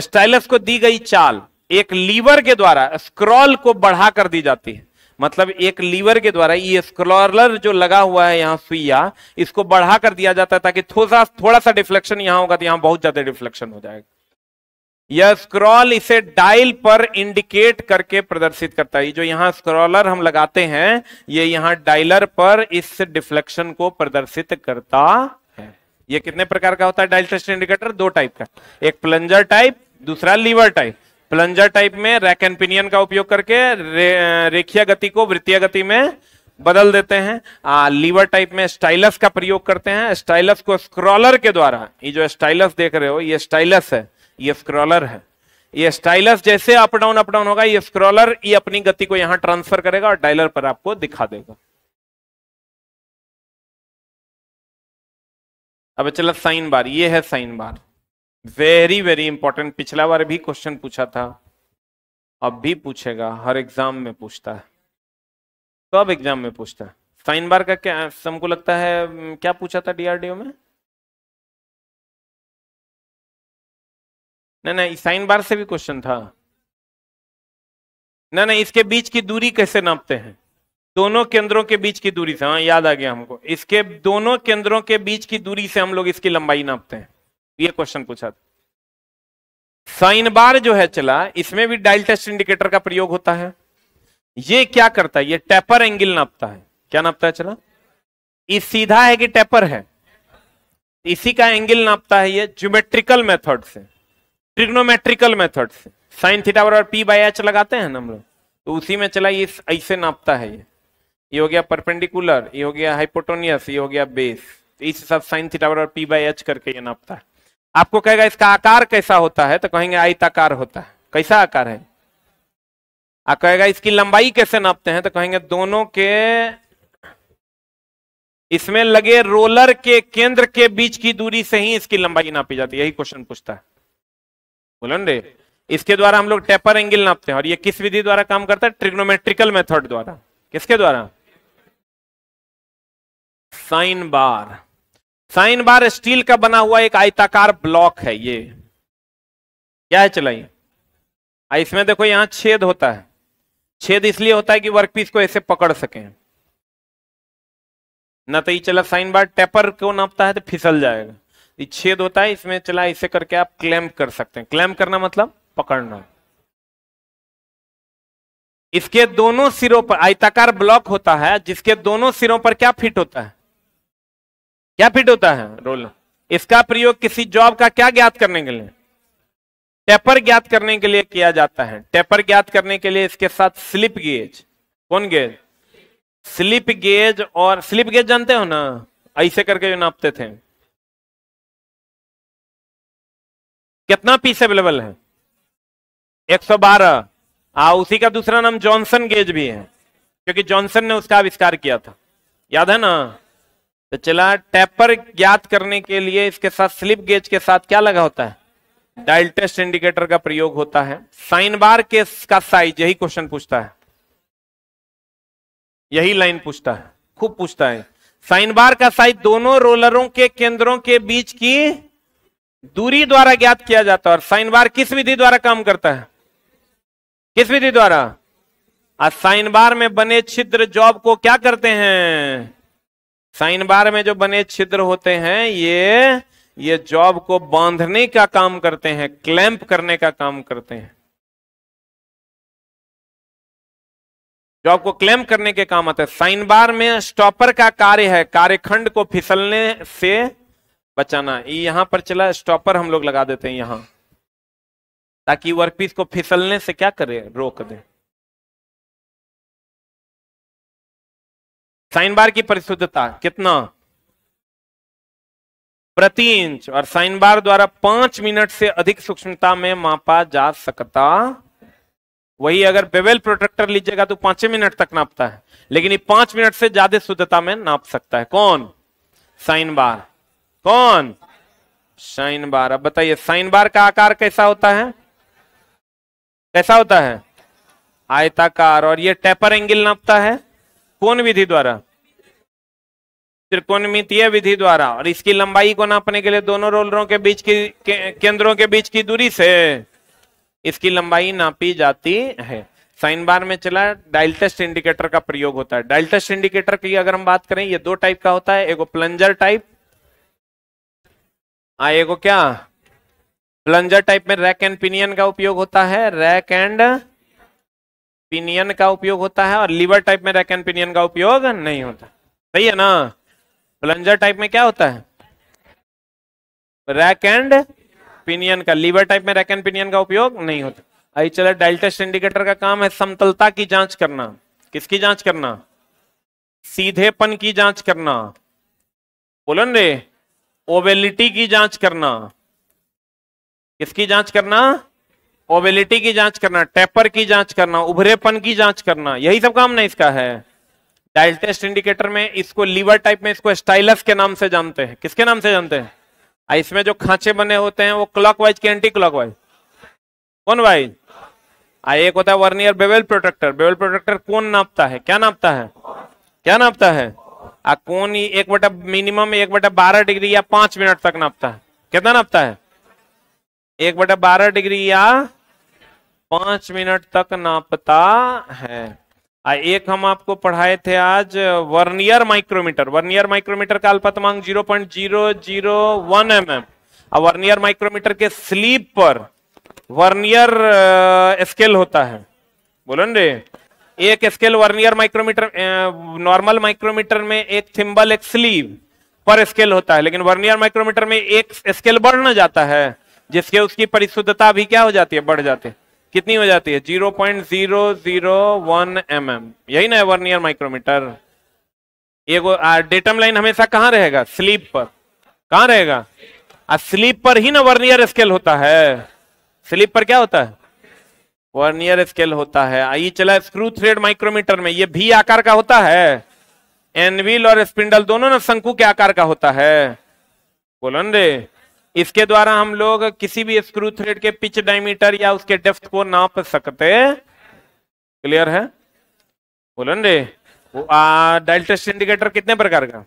स्टाइलस को दी गई चाल एक लीवर के द्वारा स्क्रॉल को बढ़ा कर दी जाती है मतलब एक लीवर के द्वारा ये स्क्रॉलर जो लगा हुआ है यहाँ सुइया इसको बढ़ा कर दिया जाता है ताकि थोड़ा थोड़ा सा डिफ्लेक्शन यहाँ होगा तो यहाँ बहुत ज्यादा डिफ्लेक्शन हो जाएगा यह स्क्रॉल इसे डायल पर इंडिकेट करके प्रदर्शित करता है जो यहाँ स्क्रॉलर हम लगाते हैं ये यह यहाँ डायलर पर इस डिफ्लेक्शन को प्रदर्शित करता है ये कितने प्रकार का होता है डायल टेस्ट इंडिकेटर दो टाइप का एक प्लंजर टाइप दूसरा लीवर टाइप प्लंजर टाइप में रैक एंड पिनियन का उपयोग करके रे, रेखिया गति को वृत्तीय गति में बदल देते हैं आ, लीवर टाइप में स्टाइलस का प्रयोग करते हैं स्टाइलस को स्क्रॉलर के द्वारा ये जो स्टाइलस देख रहे हो ये स्टाइलस है ये स्क्रॉलर है ये स्टाइलस जैसे अप डाउन अप डाउन होगा ये स्क्रॉलर ये अपनी गति को यहां ट्रांसफर करेगा और डायलर पर आपको दिखा देगा अब चलो साइन बार ये है sine bar very very important पिछला बार भी क्वेश्चन पूछा था अब भी पूछेगा हर एग्जाम में पूछता है तो अब एग्जाम में पूछता है साइन बार का क्या सबको लगता है क्या पूछा था डीआरडीओ में नहीं नहीं साइन बार से भी क्वेश्चन था नहीं नहीं इसके बीच की दूरी कैसे नापते हैं दोनों केंद्रों के बीच की दूरी से हाँ याद आ गया हमको इसके दोनों केंद्रों के बीच की दूरी से हम लोग इसकी लंबाई नापते हैं ये क्वेश्चन पूछा था साइन बार जो है चला इसमें भी डायल टेस्ट इंडिकेटर का प्रयोग होता है ये क्या करता है ये टेपर एंगल नापता है क्या नापता है चला ये सीधा है कि टेपर है इसी का एंगल नापता है ये ज्योमेट्रिकल मेथड से ट्रिग्नोमेट्रिकल मेथड से साइन थीटा बराबर पी बाई एच लगाते हैं ना हम लोग तो उसी में चला ये ऐसे नापता है ये ये हो गया परपेंडिकुलर ये हो गया हाइपोटोनियस ये हो गया बेस तो इस हिसाब साइन थीटा बराबर पी बाई एच करके ये नापता है आपको कहेगा इसका आकार कैसा होता है तो कहेंगे आयताकार होता है कैसा आकार है आप कहेगा इसकी लंबाई कैसे नापते हैं तो कहेंगे दोनों के इसमें लगे रोलर के केंद्र के बीच की दूरी से ही इसकी लंबाई नापी जाती है यही क्वेश्चन पूछता है बोलो रे इसके द्वारा हम लोग टेपर एंगल नापते हैं और ये किस विधि द्वारा काम करता है ट्रिग्नोमेट्रिकल मेथड द्वारा किसके द्वारा sine bar sine bar steel का बना हुआ एक आयताकार ब्लॉक है ये क्या है चलाइए इसमें देखो यहां छेद होता है छेद इसलिए होता है कि वर्कपीस को ऐसे पकड़ सके ना तो ये चला साइन बार टेपर को नापता है तो फिसल जाएगा ये छेद होता है इसमें चला इसे करके आप क्लैम्प कर सकते हैं क्लैम्प करना मतलब पकड़ना इसके दोनों सिरों पर आयताकार ब्लॉक होता है जिसके दोनों सिरों पर क्या फिट होता है क्या फिट होता है रोल इसका प्रयोग किसी जॉब का क्या ज्ञात करने के लिए टेपर ज्ञात करने के लिए किया जाता है टेपर ज्ञात करने के लिए इसके साथ स्लिप गेज कौन गेज स्लिप गेज और स्लिप गेज जानते हो ना ऐसे करके जो नापते थे कितना पीस अवेलेबल है 112 आ हाँ, उसी का दूसरा नाम जॉनसन गेज भी है क्योंकि जॉनसन ने उसका आविष्कार किया था याद है ना तो चला टैपर ज्ञात करने के लिए इसके साथ स्लिप गेज के साथ क्या लगा होता है डायल टेस्ट इंडिकेटर का प्रयोग होता है साइन बार के का साइज यही क्वेश्चन पूछता है यही लाइन पूछता है खूब पूछता है साइन बार का साइज दोनों रोलरों के केंद्रों के बीच की दूरी द्वारा ज्ञात किया जाता है और साइन बार किस विधि द्वारा काम करता है किस विधि द्वारा और साइन बार में बने छिद्र जॉब को क्या करते हैं साइन बार में जो बने छिद्र होते हैं ये ये जॉब को बांधने का काम करते हैं क्लैंप करने का काम करते हैं जॉब को क्लैंप करने के काम आते हैं साइन बार में स्टॉपर का कार्य है कार्यखंड को फिसलने से बचाना यहां पर चला स्टॉपर हम लोग लगा देते हैं यहां ताकि वर्कपीस को फिसलने से क्या करे रोक दे साइन बार की परिशुद्धता कितना प्रति इंच और साइन बार द्वारा पांच मिनट से अधिक सूक्ष्मता में मापा जा सकता वही अगर बेवेल प्रोटेक्टर लीजिएगा तो पांच मिनट तक नापता है लेकिन ये पांच मिनट से ज्यादा शुद्धता में नाप सकता है कौन साइन बार कौन साइन बार अब बताइए साइन बार का आकार कैसा होता है कैसा होता है आयताकार और ये टेपर एंगल नापता है कौन विधि द्वारा त्रिकोणमितीय विधि द्वारा और इसकी लंबाई को नापने के लिए दोनों रोलरों के बीच की के, केंद्रों के बीच की दूरी से इसकी लंबाई नापी जाती है साइन बार में चला डायल टेस्ट इंडिकेटर का प्रयोग होता है डायल टेस्ट इंडिकेटर की अगर हम बात करें ये दो टाइप का होता है एगो प्लंजर टाइप आए एगो क्या प्लंजर टाइप में रैक एंड पिनियन का उपयोग होता है रैक एंड पिनियन का उपयोग होता है और लीवर टाइप में रैक एंड पिनियन का उपयोग नहीं होता सही है ना प्लंजर टाइप में क्या होता है रैक एंड पिनियन का लीवर टाइप में रैक एंड पिनियन का उपयोग नहीं होता आई चलो डेल्टेस्ट इंडिकेटर का काम है समतलता की जांच करना किसकी जांच करना सीधेपन की जांच करना बोलो रे ओवेलिटी की जांच करना किसकी जांच करना ओबेलिटी की जांच करना टेपर की जांच करना उभरेपन की जांच करना यही सब काम ना इसका है डायल टेस्ट इंडिकेटर में इसको लीवर टाइप में इसको स्टाइलस के नाम से जानते हैं किसके नाम से जानते हैं इसमें जो खांचे बने होते हैं वो क्लॉक वाइज के एंटी क्लॉक वाइज कौन वाइज एक होता है vernier bevel protractor bevel protractor कौन नापता है क्या नापता है क्या नापता है आ कौन एक बटा मिनिमम एक बटा बारह डिग्री या पांच मिनट तक नापता है कितना नापता है एक बटा बारह डिग्री या पांच मिनट तक नापता है एक हम आपको पढ़ाए थे आज वर्नियर माइक्रोमीटर वर्नियर माइक्रोमीटर का अल्पतमांक zero point zero zero one M M और वर्नियर माइक्रोमीटर के स्लीप पर वर्नियर स्केल होता है बोलो रे एक scale vernier micrometer normal micrometer में एक थिम्बल एक स्लीव पर स्केल होता है लेकिन वर्नियर माइक्रोमीटर में एक स्केल बढ़ जाता है जिसके उसकी परिशुद्धता भी क्या हो जाती है बढ़ जाती है कितनी हो जाती है zero point zero zero one M M यही ना वर्नियर माइक्रोमीटर ये डेटम लाइन हमेशा कहां रहेगा स्लीप पर कहाँ रहेगा स्लीप पर ही ना वर्नियर स्केल होता है स्लीप पर क्या होता है वर्नियर स्केल होता है आई चला स्क्रू थ्रेड माइक्रोमीटर में ये भी आकार का होता है एनवील और स्पिंडल दोनों ना शंकु के आकार का होता है बोलन रे इसके द्वारा हम लोग किसी भी स्क्रू थ्रेड के पिच डायमीटर या उसके डेफ्थ को नाप सकते क्लियर है बोलन रे डायल इंडिकेटर कितने प्रकार का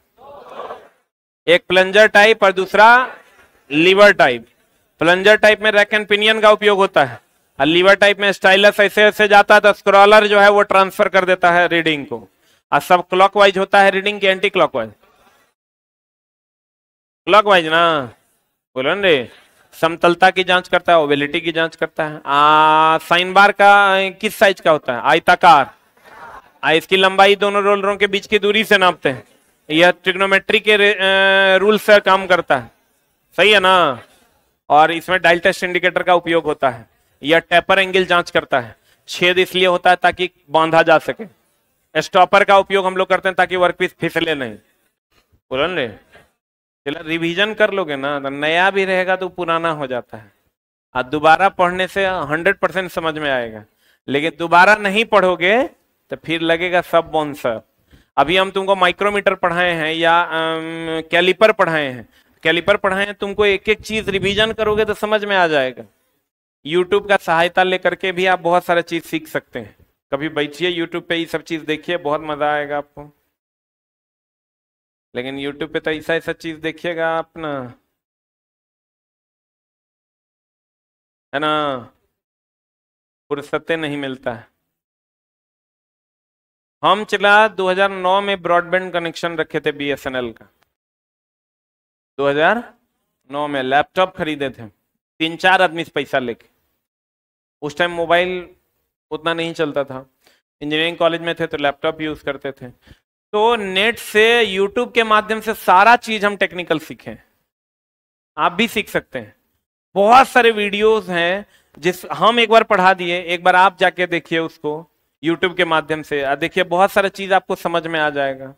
एक प्लंजर टाइप और दूसरा लीवर टाइप प्लंजर टाइप में रैक एंड पिनियन का उपयोग होता है और लीवर टाइप में स्टाइलस ऐसे ऐसे जाता है तो स्क्रॉलर जो है वो ट्रांसफर कर देता है रीडिंग को और सब क्लॉकवाइज होता है रीडिंग की एंटी क्लॉकवाइज क्लॉकवाइज ना बोलो ना समतलता की जांच करता है ओवेलिटी की जांच करता है साइन बार का किस साइज का होता है आयताकार आ, इसकी लंबाई दोनों रोलरों के बीच की दूरी से नापते हैं यह ट्रिग्नोमेट्री के रूल से काम करता है सही है ना और इसमें डायल टेस्ट इंडिकेटर का उपयोग होता है यह टेपर एंगल जांच करता है छेद इसलिए होता है ताकि बांधा जा सके स्टॉपर का उपयोग हम लोग करते हैं ताकि वर्कपीस फिसले नहीं बोलन नहीं चलो रिवीजन कर लोगे ना तो नया भी रहेगा तो पुराना हो जाता है और दोबारा पढ़ने से हंड्रेड परसेंट समझ में आएगा लेकिन दोबारा नहीं पढ़ोगे तो फिर लगेगा सब बोन अभी हम तुमको माइक्रोमीटर पढ़ाए हैं या कैलिपर पढ़ाए हैं कैलिपर पढ़ाए हैं तुमको एक एक चीज रिवीजन करोगे तो समझ में आ जाएगा यूट्यूब का सहायता लेकर के भी आप बहुत सारा चीज सीख सकते हैं कभी बैठिए यूट्यूब पे ये सब चीज देखिए बहुत मजा आएगा आपको लेकिन यूट्यूब पे तो ऐसा ऐसा चीज देखिएगा आप ना है ना फुर्सतें नहीं मिलता है हम चला 2009 में ब्रॉडबैंड कनेक्शन रखे थे बीएसएनएल का 2009 में लैपटॉप खरीदे थे तीन चार आदमी से पैसा लेके उस टाइम मोबाइल उतना नहीं चलता था इंजीनियरिंग कॉलेज में थे तो लैपटॉप यूज करते थे तो नेट से यूट्यूब के माध्यम से सारा चीज हम टेक्निकल सीखें आप भी सीख सकते हैं बहुत सारे वीडियोस हैं जिस हम एक बार पढ़ा दिए एक बार आप जाके देखिए उसको यूट्यूब के माध्यम से देखिए बहुत सारा चीज आपको समझ में आ जाएगा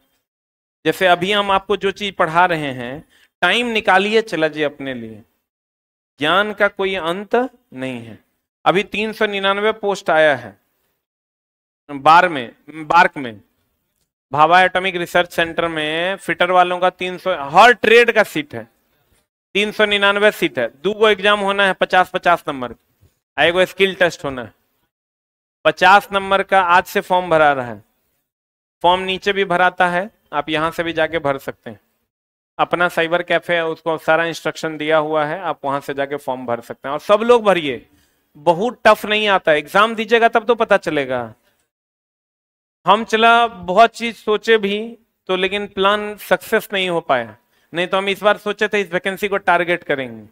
जैसे अभी हम आपको जो चीज पढ़ा रहे हैं टाइम निकालिए चला जी अपने लिए ज्ञान का कोई अंत नहीं है अभी तीन सौ निन्यानवे पोस्ट आया है बार में बार्क में भावा एटॉमिक रिसर्च सेंटर में फिटर वालों का 300 हर ट्रेड का सीट है तीन सौ निन्यानवे सीट है दो गो एग्जाम होना है पचास पचास नंबर आए एगो स्किल टेस्ट होना है पचास नंबर का आज से फॉर्म भरा रहा है फॉर्म नीचे भी भराता है आप यहाँ से भी जाके भर सकते हैं अपना साइबर कैफे है उसको सारा इंस्ट्रक्शन दिया हुआ है आप वहां से जाके फॉर्म भर सकते हैं और सब लोग भरिए बहुत टफ नहीं आता एग्जाम दीजिएगा तब तो पता चलेगा हम चला बहुत चीज सोचे भी तो लेकिन प्लान सक्सेस नहीं हो पाया नहीं तो हम इस बार सोचे थे इस वैकेंसी को टारगेट करेंगे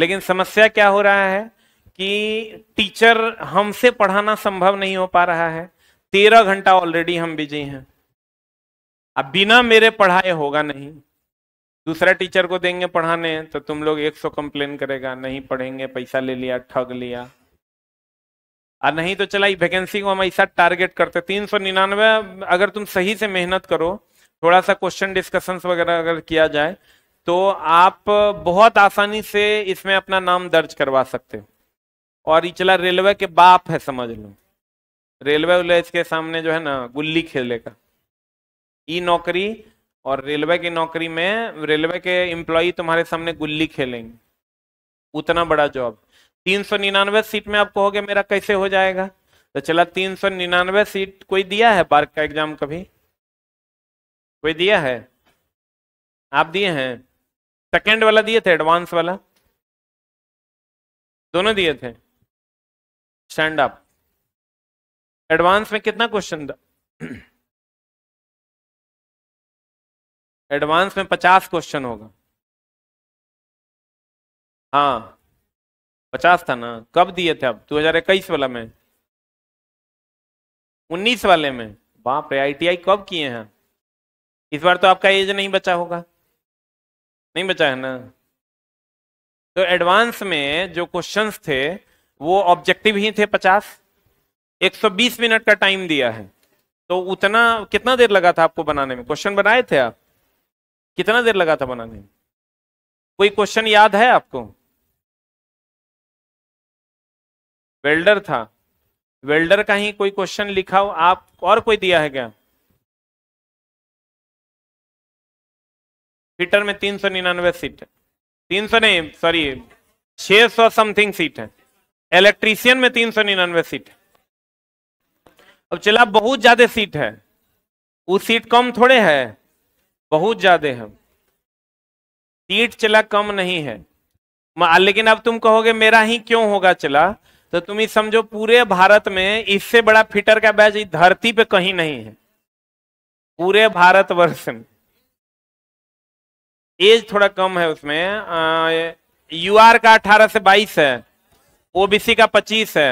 लेकिन समस्या क्या हो रहा है कि टीचर हमसे पढ़ाना संभव नहीं हो पा रहा है तेरह घंटा ऑलरेडी हम बिजी हैं अब बिना मेरे पढ़ाए होगा नहीं दूसरा टीचर को देंगे पढ़ाने तो तुम लोग एक सौ कंप्लेन करेगा नहीं पढ़ेंगे पैसा ले लिया ठग लिया और नहीं तो चला वैकेंसी को हम ऐसा टारगेट करते तीन सौ निन्यानवे अगर तुम सही से मेहनत करो थोड़ा सा क्वेश्चन डिस्कशंस वगैरह अगर किया जाए तो आप बहुत आसानी से इसमें अपना नाम दर्ज करवा सकते हो और ये चला रेलवे के बाप है समझ लो रेलवे उल्ले के सामने जो है ना गुल्ली का ई नौकरी और रेलवे की नौकरी में रेलवे के एम्प्लॉय तुम्हारे सामने गुल्ली खेलेंगे उतना बड़ा जॉब तीन सौ निन्यानवे सीट में आप कहोगे मेरा कैसे हो जाएगा तो चला तीन सौ निन्यानवे सीट कोई दिया है बार्क का एग्जाम कभी कोई दिया है आप दिए हैं सेकेंड वाला दिए थे एडवांस वाला दोनों दिए थे स्टैंड अप एडवांस में कितना क्वेश्चन था एडवांस में पचास क्वेश्चन होगा हाँ पचास था ना कब दिए थे आप दो हजार इक्कीस वाला में उन्नीस वाले में बाप रे आईटीआई कब किए हैं इस बार तो आपका एज नहीं बचा होगा नहीं बचा है ना तो एडवांस में जो क्वेश्चंस थे वो ऑब्जेक्टिव ही थे पचास एक सौ बीस मिनट का टाइम दिया है तो उतना कितना देर लगा था आपको बनाने में क्वेश्चन बनाए थे आप कितना देर लगा था बनाने में कोई क्वेश्चन याद है आपको वेल्डर था वेल्डर का ही कोई क्वेश्चन लिखा हो आप और कोई दिया है क्या फिटर में तीन सौ निन्यानवे सीट है तीन सौ नहीं सॉरी छह सौ समथिंग सीट है इलेक्ट्रीशियन में तीन सौ निन्यानवे सीट है अब चला बहुत ज्यादा सीट है वो सीट कम थोड़े है बहुत ज्यादा है सीट चला कम नहीं है लेकिन अब तुम कहोगे मेरा ही क्यों होगा चला तो तुम इस समझो पूरे भारत में इससे बड़ा फिटर का बैच धरती पे कहीं नहीं है पूरे भारत वर्ष में एज थोड़ा कम है उसमें यूआर का अठारह से बाईस है ओबीसी का पच्चीस है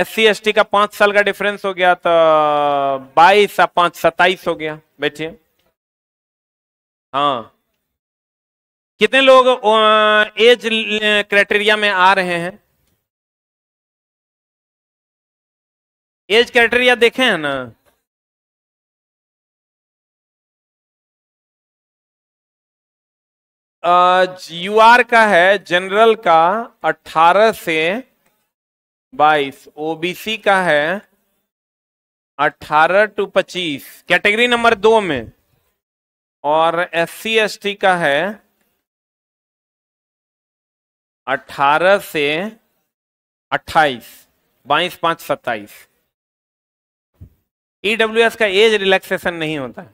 एस सी एस टी का पांच साल का डिफरेंस हो गया तो बाईस या पांच सत्ताईस हो गया बैठिए हाँ कितने लोग एज क्राइटेरिया में आ रहे हैं एज क्राइटेरिया देखे हैं ना आर का है जनरल का 18 से 22 ओबीसी का है 18 टू 25 कैटेगरी नंबर दो में और एस सी का है 18 से 28 बाईस पांच सत्ताईस ईडब्ल्यू e का एज रिलैक्सेशन नहीं होता है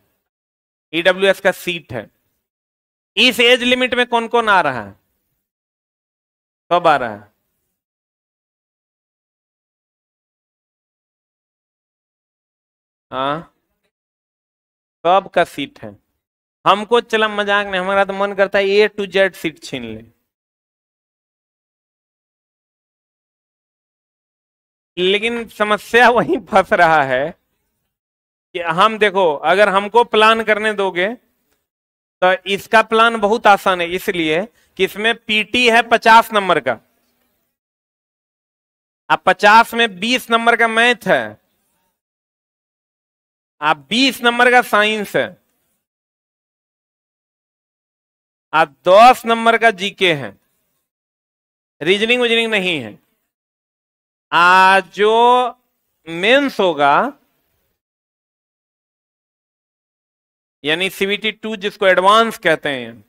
e ईडब्ल्यू का सीट है इस एज लिमिट में कौन कौन आ रहा है कब आ रहा है हाँ। कब का सीट है हमको चला मजाक नहीं हमारा तो मन करता है ए टू जेड सीट छीन ले लेकिन समस्या वहीं फंस रहा है कि हम देखो अगर हमको प्लान करने दोगे तो इसका प्लान बहुत आसान है इसलिए कि इसमें पीटी है पचास नंबर का अब पचास में बीस नंबर का मैथ है आप बीस नंबर का साइंस है आप दस नंबर का जीके है रीजनिंग विजनिंग नहीं है आज जो मेंस होगा यानी सीवीटी टू जिसको एडवांस कहते हैं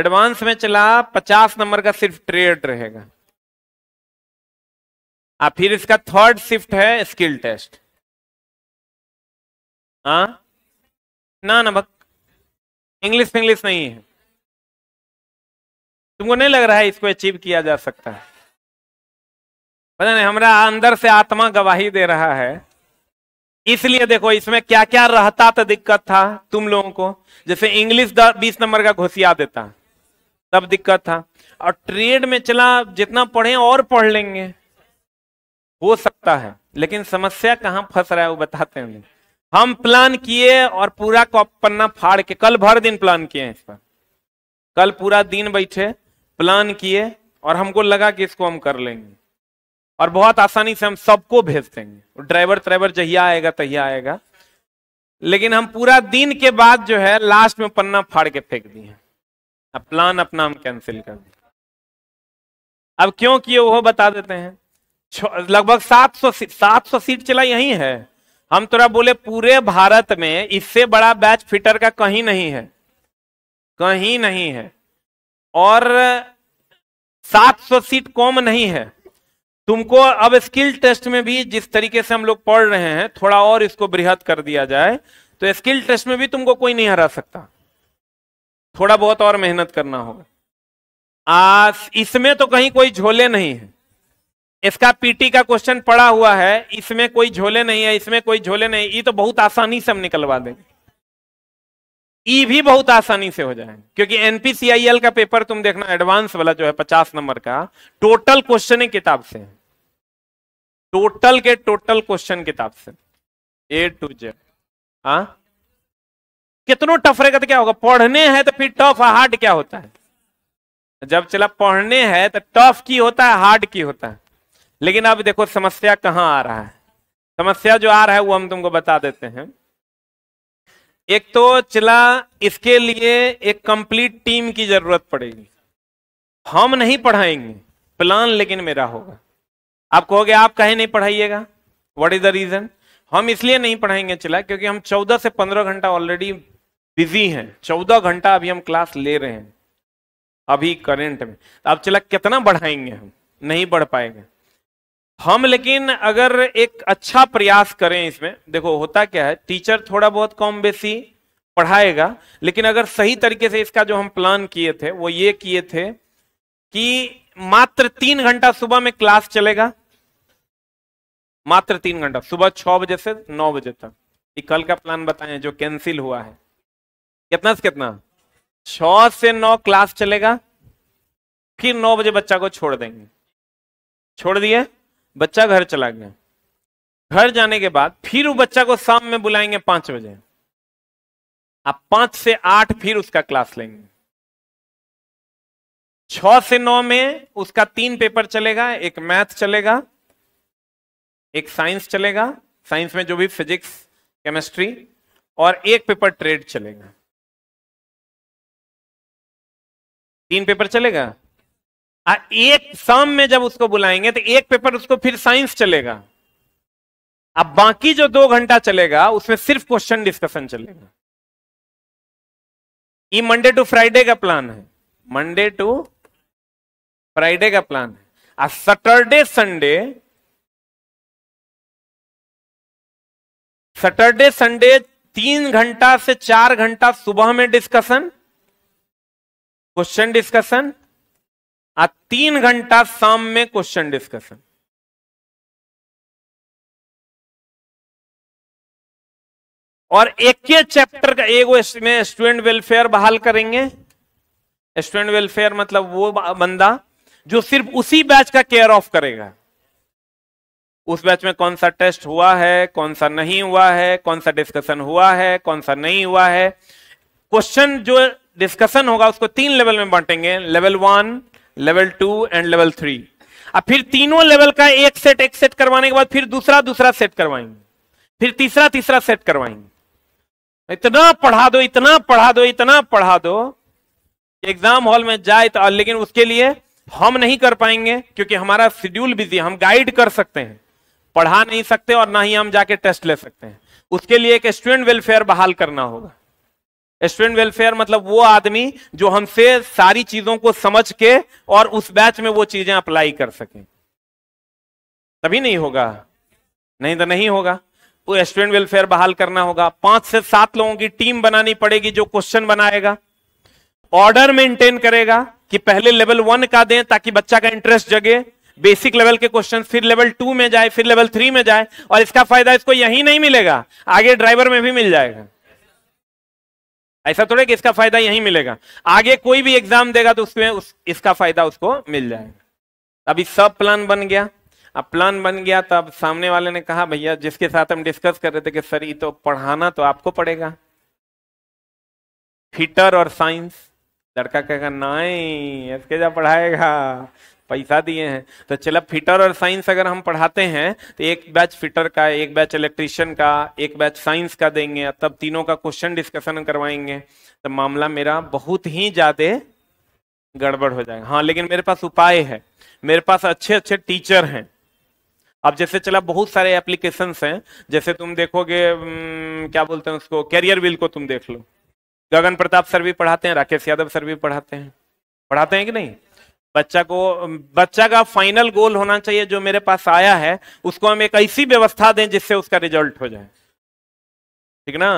एडवांस में चला पचास नंबर का सिर्फ ट्रेड रहेगा आ फिर इसका थर्ड शिफ्ट है स्किल टेस्ट हा ना ना बक इंग्लिश इंग्लिश नहीं है तुमको नहीं लग रहा है इसको अचीव किया जा सकता है पता नहीं हमारा अंदर से आत्मा गवाही दे रहा है इसलिए देखो इसमें क्या क्या रहता था दिक्कत था तुम लोगों को जैसे इंग्लिश बीस नंबर का घोसिया देता तब दिक्कत था और ट्रेड में चला जितना पढ़े और पढ़ लेंगे हो सकता है लेकिन समस्या कहाँ फंस रहा है वो बताते हैं हम प्लान किए और पूरा पन्ना फाड़ के कल भर दिन प्लान किए हैं इस पर कल पूरा दिन बैठे प्लान किए और हमको लगा कि इसको हम कर लेंगे और बहुत आसानी से हम सबको भेज देंगे ड्राइवर ट्राइवर जहिया आएगा तहिया आएगा लेकिन हम पूरा दिन के बाद जो है लास्ट में पन्ना फाड़ के फेंक दिए अब प्लान अपना हम कैंसिल कर दिए अब क्यों किए वो बता देते हैं लगभग 700 700 सीट चला यही है हम थोड़ा बोले पूरे भारत में इससे बड़ा बैच फिटर का कहीं नहीं है कहीं नहीं है और 700 सीट कम नहीं है तुमको अब स्किल टेस्ट में भी जिस तरीके से हम लोग पढ़ रहे हैं थोड़ा और इसको बृहद कर दिया जाए तो स्किल टेस्ट में भी तुमको कोई नहीं हरा सकता थोड़ा बहुत और मेहनत करना होगा इसमें तो कहीं कोई झोले नहीं है इसका पीटी का क्वेश्चन पड़ा हुआ है इसमें कोई झोले नहीं है इसमें कोई झोले नहीं ये तो बहुत आसानी से हम निकलवा देंगे ई भी बहुत आसानी से हो जाए क्योंकि एनपीसीआईएल का पेपर तुम देखना एडवांस वाला जो है पचास नंबर का टोटल क्वेश्चन किताब से है टोटल के टोटल क्वेश्चन किताब से ए टू जेड हाँ कितनों टफ रहेगा तो क्या होगा पढ़ने हैं तो फिर टफ हार्ड क्या होता है जब चला पढ़ने हैं तो टफ की होता है हार्ड की होता है लेकिन अब देखो समस्या कहाँ आ रहा है समस्या जो आ रहा है वो हम तुमको बता देते हैं एक तो चला इसके लिए एक कंप्लीट टीम की जरूरत पड़ेगी हम नहीं पढ़ाएंगे प्लान लेकिन मेरा होगा आप कहोगे आप कहे नहीं पढ़ाइएगा वट इज द रीजन हम इसलिए नहीं पढ़ाएंगे चला क्योंकि हम चौदह से पंद्रह घंटा ऑलरेडी बिजी हैं चौदह घंटा अभी हम क्लास ले रहे हैं अभी करेंट में अब चला कितना बढ़ाएंगे हम नहीं बढ़ पाएंगे हम लेकिन अगर एक अच्छा प्रयास करें इसमें देखो होता क्या है टीचर थोड़ा बहुत कम बेसी पढ़ाएगा लेकिन अगर सही तरीके से इसका जो हम प्लान किए थे वो ये किए थे कि मात्र तीन घंटा सुबह में क्लास चलेगा मात्र तीन घंटा सुबह छह बजे से नौ बजे तक ये कल का प्लान बताए जो कैंसिल हुआ है कितना से कितना छ से नौ क्लास चलेगा फिर नौ बजे बच्चा को छोड़ देंगे छोड़ दिए बच्चा घर चला गया घर जाने के बाद फिर वो बच्चा को शाम में बुलाएंगे पांच बजे आप पांच से आठ फिर उसका क्लास लेंगे छ से नौ में उसका तीन पेपर चलेगा एक मैथ चलेगा एक साइंस चलेगा साइंस में जो भी फिजिक्स केमिस्ट्री और एक पेपर ट्रेड चलेगा तीन पेपर चलेगा आ, एक शाम में जब उसको बुलाएंगे तो एक पेपर उसको फिर साइंस चलेगा अब बाकी जो दो घंटा चलेगा उसमें सिर्फ क्वेश्चन डिस्कशन चलेगा ये मंडे टू फ्राइडे का प्लान है मंडे टू फ्राइडे का प्लान है और सैटरडे संडे सैटरडे संडे तीन घंटा से चार घंटा सुबह में डिस्कशन क्वेश्चन डिस्कशन और तीन घंटा शाम में क्वेश्चन डिस्कशन और एक ही चैप्टर का एक इसमें स्टूडेंट वेलफेयर बहाल करेंगे स्टूडेंट वेलफेयर मतलब वो बंदा जो सिर्फ उसी बैच का केयर ऑफ करेगा उस बैच में कौन सा टेस्ट हुआ है कौन सा नहीं हुआ है कौन सा डिस्कशन हुआ है कौन सा नहीं हुआ है क्वेश्चन जो डिस्कशन होगा उसको तीन लेवल में बांटेंगे level one level two and level three अब फिर तीनों लेवल का एक सेट एक सेट करवाने के बाद फिर दूसरा दूसरा सेट करवाएंगे फिर तीसरा तीसरा सेट करवाएंगे इतना पढ़ा दो इतना पढ़ा दो इतना पढ़ा दो एग्जाम हॉल में जाए तो लेकिन उसके लिए हम नहीं कर पाएंगे क्योंकि हमारा शेड्यूल बिजी हम गाइड कर सकते हैं पढ़ा नहीं सकते और ना ही हम जाके टेस्ट ले सकते हैं उसके लिए एक स्टूडेंट वेलफेयर बहाल करना होगा स्टूडेंट वेलफेयर मतलब वो आदमी जो हमसे सारी चीजों को समझ के और उस बैच में वो चीजें अप्लाई कर सके तभी नहीं होगा नहीं तो नहीं होगा तो स्टूडेंट वेलफेयर बहाल करना होगा पांच से सात लोगों की टीम बनानी पड़ेगी जो क्वेश्चन बनाएगा ऑर्डर मेंटेन करेगा कि पहले लेवल वन का दें ताकि बच्चा का इंटरेस्ट जगे बेसिक लेवल के क्वेश्चन फिर लेवल टू में जाए फिर लेवल थ्री में जाए और इसका फायदा इसको यही नहीं मिलेगा आगे ड्राइवर में भी मिल जाएगा ऐसा थोड़ा कि इसका फायदा यही मिलेगा आगे कोई भी एग्जाम देगा तो उसमें उस, इसका फायदा उसको मिल जाएगा अभी सब प्लान बन गया अब प्लान बन गया तो अब सामने वाले ने कहा भैया जिसके साथ हम डिस्कस कर रहे थे कि सर ये तो पढ़ाना तो आपको पड़ेगा फिटर और साइंस लड़का कहेगा नहीं इसके जा पढ़ाएगा पैसा दिए हैं तो चलो फिटर और साइंस अगर हम पढ़ाते हैं तो एक बैच फिटर का एक बैच इलेक्ट्रिशियन का एक बैच साइंस का देंगे तब तीनों का क्वेश्चन डिस्कशन करवाएंगे तो मामला मेरा बहुत ही ज़्यादा गड़बड़ हो जाएगा हाँ लेकिन मेरे पास उपाय है मेरे पास अच्छे अच्छे टीचर हैं अब जैसे चला बहुत सारे एप्लीकेशन हैं जैसे तुम देखोगे क्या बोलते हैं उसको कैरियर विल को तुम देख लो गगन प्रताप सर भी पढ़ाते हैं राकेश यादव सर भी पढ़ाते हैं पढ़ाते हैं कि नहीं बच्चा को बच्चा का फाइनल गोल होना चाहिए जो मेरे पास आया है उसको हम एक ऐसी व्यवस्था दें जिससे उसका रिजल्ट हो जाए ठीक ना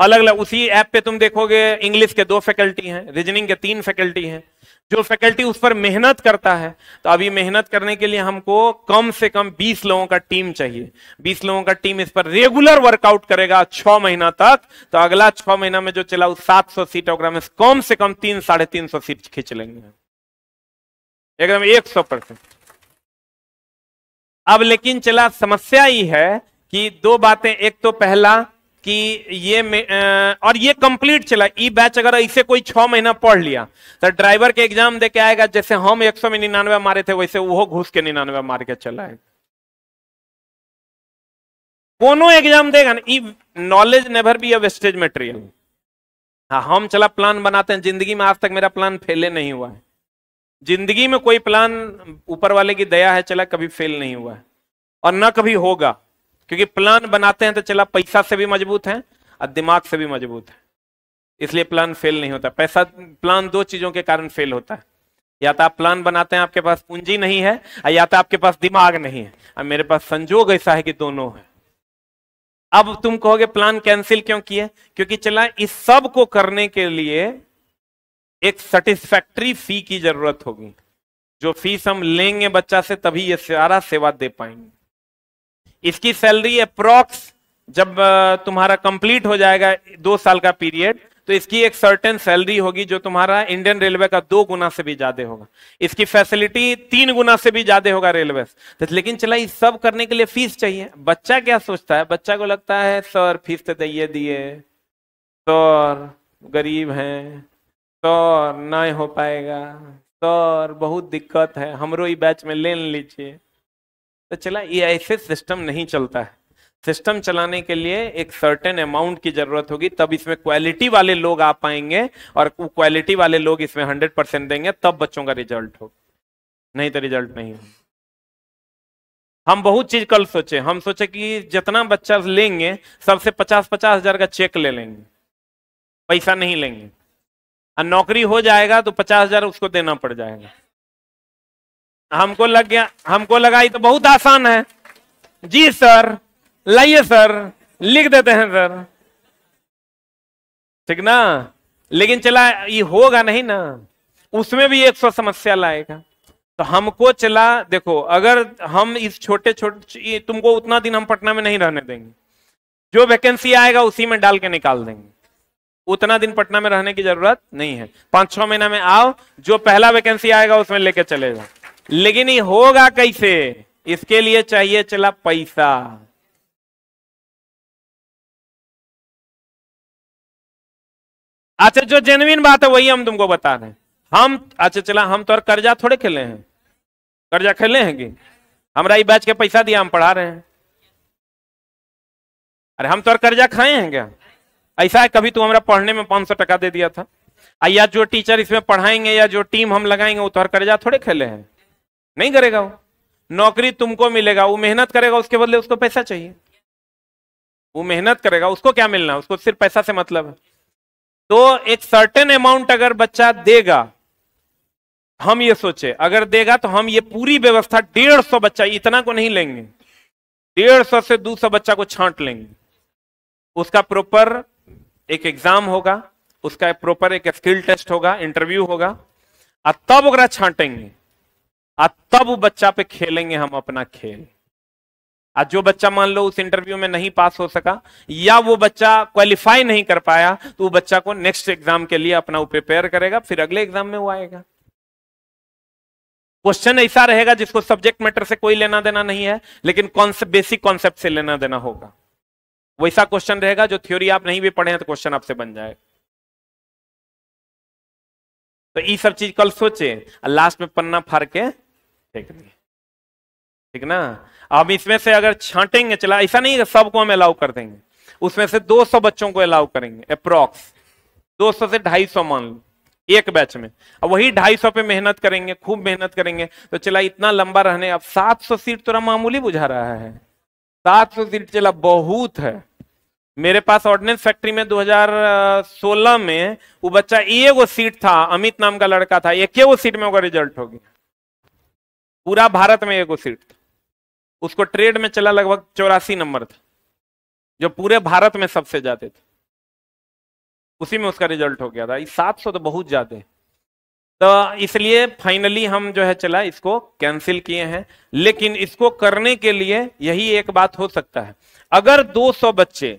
अलग अलग उसी ऐप पे तुम देखोगे इंग्लिश के दो फैकल्टी हैं रीजनिंग के तीन फैकल्टी हैं जो फैकल्टी उस पर मेहनत करता है तो अभी मेहनत करने के लिए हमको कम से कम 20 लोगों का टीम चाहिए 20 लोगों का टीम इस पर रेगुलर वर्कआउट करेगा छ महीना तक तो अगला छह महीना में जो चला उस सात सीट होगा कम से कम तीन साढ़े तीन सौ सीट खींच लेंगे एकदम एक सौ परसेंट अब लेकिन चला समस्या ही है कि दो बातें एक तो पहला कि ये में, और ये कंप्लीट चला ई बैच अगर इसे कोई छह महीना पढ़ लिया तो ड्राइवर के एग्जाम दे के आएगा जैसे हम एक सौ में निन्यानवे मारे थे वैसे वो घुस के निन्यानवे मार के चला है कोनो एग्जाम देगा ना ई knowledge never be a wastage material हाँ हम चला प्लान बनाते हैं जिंदगी में आज तक मेरा प्लान फेले नहीं हुआ है जिंदगी में कोई प्लान ऊपर वाले की दया है चला कभी फेल नहीं हुआ है और ना कभी होगा क्योंकि प्लान बनाते हैं तो चला पैसा से भी मजबूत है और दिमाग से भी मजबूत है इसलिए प्लान फेल नहीं होता पैसा प्लान दो चीजों के कारण फेल होता है या तो आप प्लान बनाते हैं आपके पास पूंजी नहीं है और या तो आपके पास दिमाग नहीं है और मेरे पास संजोग ऐसा है कि दोनों है अब तुम कहोगे प्लान कैंसिल क्यों किए क्योंकि चला इस सब को करने के लिए एक सेटिस्फैक्ट्री फी की जरूरत होगी जो फीस हम लेंगे बच्चा से तभी ये सारा सेवा दे पाएंगे इसकी सैलरी अप्रॉक्स जब तुम्हारा कंप्लीट हो जाएगा दो साल का पीरियड तो इसकी एक सर्टेन सैलरी होगी जो तुम्हारा इंडियन रेलवे का दो गुना से भी ज्यादा होगा इसकी फैसिलिटी तीन गुना से भी ज्यादा होगा रेलवे तो लेकिन चला इस सब करने के लिए फीस चाहिए बच्चा क्या सोचता है बच्चा को लगता है सर फीस तो दिए दिए सर गरीब हैं सर नहीं हो पाएगा सर बहुत दिक्कत है हमरो ही बैच में ले लीजिए तो चला ये ऐसे सिस्टम नहीं चलता है सिस्टम चलाने के लिए एक सर्टेन अमाउंट की जरूरत होगी तब इसमें क्वालिटी वाले लोग आ पाएंगे और क्वालिटी वाले लोग इसमें हंड्रेड परसेंट देंगे तब बच्चों का रिजल्ट हो नहीं तो रिजल्ट नहीं हो हम बहुत चीज कल सोचे हम सोचे कि जितना बच्चा लेंगे सबसे पचास पचास हजार का चेक ले लेंगे पैसा नहीं लेंगे और नौकरी हो जाएगा तो पचास हजार उसको देना पड़ जाएगा हमको लग गया हमको लगा ये तो बहुत आसान है जी सर लाइए सर लिख देते हैं सर ठीक ना लेकिन चला ये होगा नहीं ना उसमें भी एक सौ समस्या लाएगा तो हमको चला देखो अगर हम इस छोटे छोटे तुमको उतना दिन हम पटना में नहीं रहने देंगे जो वैकेंसी आएगा उसी में डाल के निकाल देंगे उतना दिन पटना में रहने की जरूरत नहीं है पांच छह महीना में आओ जो पहला वैकेंसी आएगा उसमें लेके चले जाओ लेकिन ये होगा कैसे इसके लिए चाहिए चला पैसा अच्छा जो जेनविन बात है वही हम तुमको बता रहे हैं हम अच्छा चला हम तो और कर्जा थोड़े खेले हैं कर्जा खेले हैं कि हमारा ये बैच के पैसा दिया हम पढ़ा रहे हैं अरे हम तो और कर्जा खाए हैं क्या ऐसा है कभी तू हमारा पढ़ने में पांच सौ टका दे दिया था या जो टीचर इसमें पढ़ाएंगे या जो टीम हम लगाएंगे वो तो हर कर्जा थोड़े खेले हैं नहीं करेगा वो नौकरी तुमको मिलेगा वो मेहनत करेगा उसके बदले उसको पैसा चाहिए वो मेहनत करेगा उसको क्या मिलना उसको सिर्फ पैसा से मतलब है तो एक सर्टेन अमाउंट अगर बच्चा देगा हम ये सोचे अगर देगा तो हम ये पूरी व्यवस्था डेढ़ सौ बच्चा इतना को नहीं लेंगे डेढ़ सौ से दो सौ बच्चा को छांट लेंगे उसका प्रॉपर एक एग्जाम होगा उसका प्रॉपर एक स्किल टेस्ट होगा इंटरव्यू होगा और तब ओकरा छांटेंगे और तब बच्चा पे खेलेंगे हम अपना खेल आज जो बच्चा मान लो उस इंटरव्यू में नहीं पास हो सका या वो बच्चा क्वालिफाई नहीं कर पाया तो वो बच्चा को नेक्स्ट एग्जाम के लिए अपना प्रिपेयर करेगा फिर अगले एग्जाम में वो आएगा क्वेश्चन ऐसा रहेगा जिसको सब्जेक्ट मैटर से कोई लेना देना नहीं है लेकिन कौन से बेसिक कॉन्सेप्ट से लेना देना होगा वैसा क्वेश्चन रहेगा जो थ्योरी आप नहीं भी पढ़े हैं तो क्वेश्चन आपसे बन जाएगा तो ये सब चीज कल सोचे लास्ट में पन्ना फाड़ के ठीक ठीक ना अब इसमें से अगर छांटेंगे चला ऐसा नहीं है सबको हम अलाउ कर देंगे उसमें से 200 बच्चों को अलाउ करेंगे अप्रोक्स 200 से 250 मान लो एक बैच में अब वही 250 पे मेहनत करेंगे खूब मेहनत करेंगे तो चला इतना लंबा रहने अब 700 सीट तो मामूली बुझा रहा है 700 सीट चला बहुत है मेरे पास ऑर्डिनेंस फैक्ट्री में 2016 में वो बच्चा ये वो सीट था अमित नाम का लड़का था एक वो सीट में होगा रिजल्ट गया पूरा भारत में एक सीट था उसको ट्रेड में चला लगभग चौरासी नंबर था जो पूरे भारत में सबसे जाते थे उसी में उसका रिजल्ट हो गया था सात सौ तो बहुत ज्यादा है तो इसलिए फाइनली हम जो है चला इसको कैंसिल किए हैं लेकिन इसको करने के लिए यही एक बात हो सकता है अगर 200 बच्चे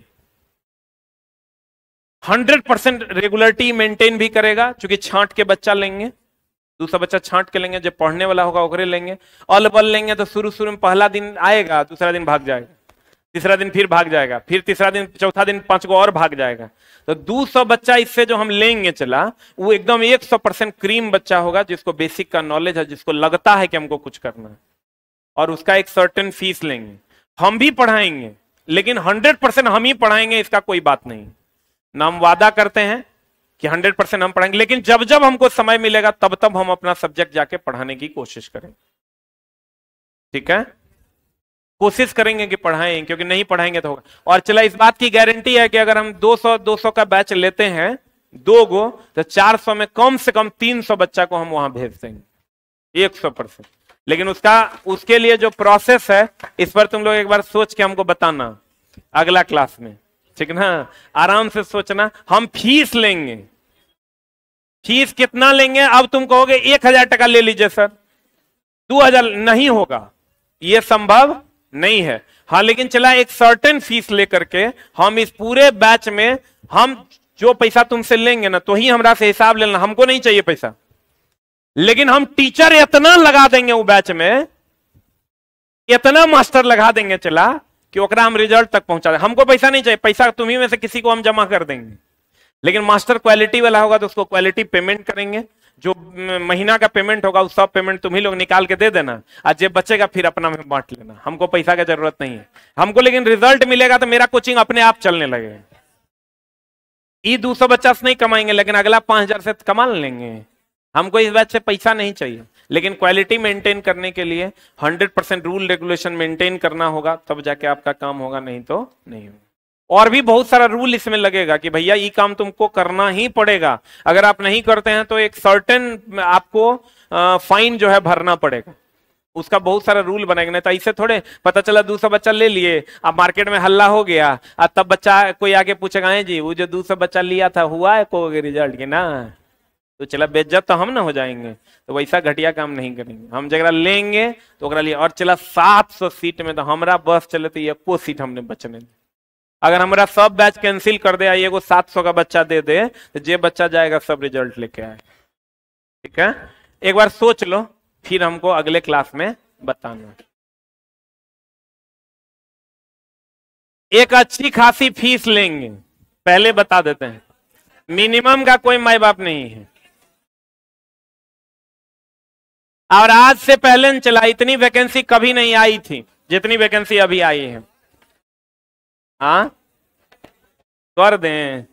हंड्रेड परसेंट रेगुलरिटी मेंटेन भी करेगा क्योंकि छांट के बच्चा लेंगे दूसरा बच्चा छांट के लेंगे जब पढ़ने वाला होगा ओकरे लेंगे ऑल लेंगे तो शुरू शुरू में पहला दिन आएगा दूसरा दिन भाग जाएगा तीसरा दिन फिर भाग जाएगा फिर तीसरा दिन चौथा दिन पांच को और भाग जाएगा तो दो सौ बच्चा इससे जो हम लेंगे चला वो एकदम एक सौ परसेंट क्रीम बच्चा होगा जिसको बेसिक का नॉलेज है जिसको लगता है कि हमको कुछ करना है और उसका एक सर्टन फीस लेंगे हम भी पढ़ाएंगे लेकिन हंड्रेड परसेंट हम ही पढ़ाएंगे इसका कोई बात नहीं ना हम वादा करते हैं कि 100 परसेंट हम पढ़ेंगे लेकिन जब जब हमको समय मिलेगा तब तब हम अपना सब्जेक्ट जाके पढ़ाने की कोशिश करेंगे ठीक है कोशिश करेंगे कि पढ़ाएं क्योंकि नहीं पढ़ाएंगे तो होगा और चला इस बात की गारंटी है कि अगर हम 200 200 का बैच लेते हैं दो गो तो 400 में कम से कम 300 बच्चा को हम वहां भेज देंगे एक परसेंट लेकिन उसका उसके लिए जो प्रोसेस है इस पर तुम लोग एक बार सोच के हमको बताना अगला क्लास में ठीक ना आराम से सोचना हम फीस लेंगे फीस कितना लेंगे अब तुम कहोगे एक हजार टका ले लीजिए सर दो हजार नहीं होगा यह संभव नहीं है हाँ लेकिन चला एक सर्टेन फीस लेकर के हम इस पूरे बैच में हम जो पैसा तुमसे लेंगे ना तो ही हमारा से हिसाब लेना हमको नहीं चाहिए पैसा लेकिन हम टीचर इतना लगा देंगे वो बैच में इतना मास्टर लगा देंगे चला कि ओकरा हम रिजल्ट तक पहुंचा दे हमको पैसा नहीं चाहिए पैसा तुम्ही में से किसी को हम जमा कर देंगे लेकिन मास्टर क्वालिटी वाला होगा तो उसको क्वालिटी पेमेंट करेंगे जो महीना का पेमेंट होगा उस सब पेमेंट तुम ही लोग निकाल के दे देना आज जब बचेगा फिर अपना में बांट लेना हमको पैसा की जरूरत नहीं है हमको लेकिन रिजल्ट मिलेगा तो मेरा कोचिंग अपने आप चलने लगेगा ई दो सौ पचास नहीं कमाएंगे लेकिन अगला पांच हजार से कमा लेंगे हमको इस बात से पैसा नहीं चाहिए लेकिन क्वालिटी मेंटेन करने के लिए 100 परसेंट रूल रेगुलेशन मेंटेन करना होगा तब जाके आपका काम होगा नहीं तो नहीं होगा और भी बहुत सारा रूल इसमें लगेगा कि भैया ये काम तुमको करना ही पड़ेगा अगर आप नहीं करते हैं तो एक सर्टेन आपको फाइन जो है भरना पड़ेगा उसका बहुत सारा रूल बनाएगा नहीं तो ऐसे थोड़े पता चला दूसरा बच्चा ले लिए अब मार्केट में हल्ला हो गया अब तब बच्चा कोई आगे पूछेगा हाँ जी वो जो दूसरा बच्चा लिया था हुआ है कोई रिजल्ट के ना तो चला बेज्जत तो हम ना हो जाएंगे तो वैसा घटिया काम नहीं करेंगे हम जरा लेंगे तो लिए और चला सात सौ सीट में तो हमारा बस चले तो एको सीट हमने बचने दी अगर हमारा सब बैच कैंसिल कर दे आइए सात सौ का बच्चा दे दे तो जे बच्चा जाएगा सब रिजल्ट लेके आए ठीक है एक बार सोच लो फिर हमको अगले क्लास में बताना एक अच्छी खासी फीस लेंगे पहले बता देते हैं मिनिमम का कोई माए बाप नहीं है और आज से पहले चला इतनी वैकेंसी कभी नहीं आई थी जितनी वैकेंसी अभी आई है हा कर दें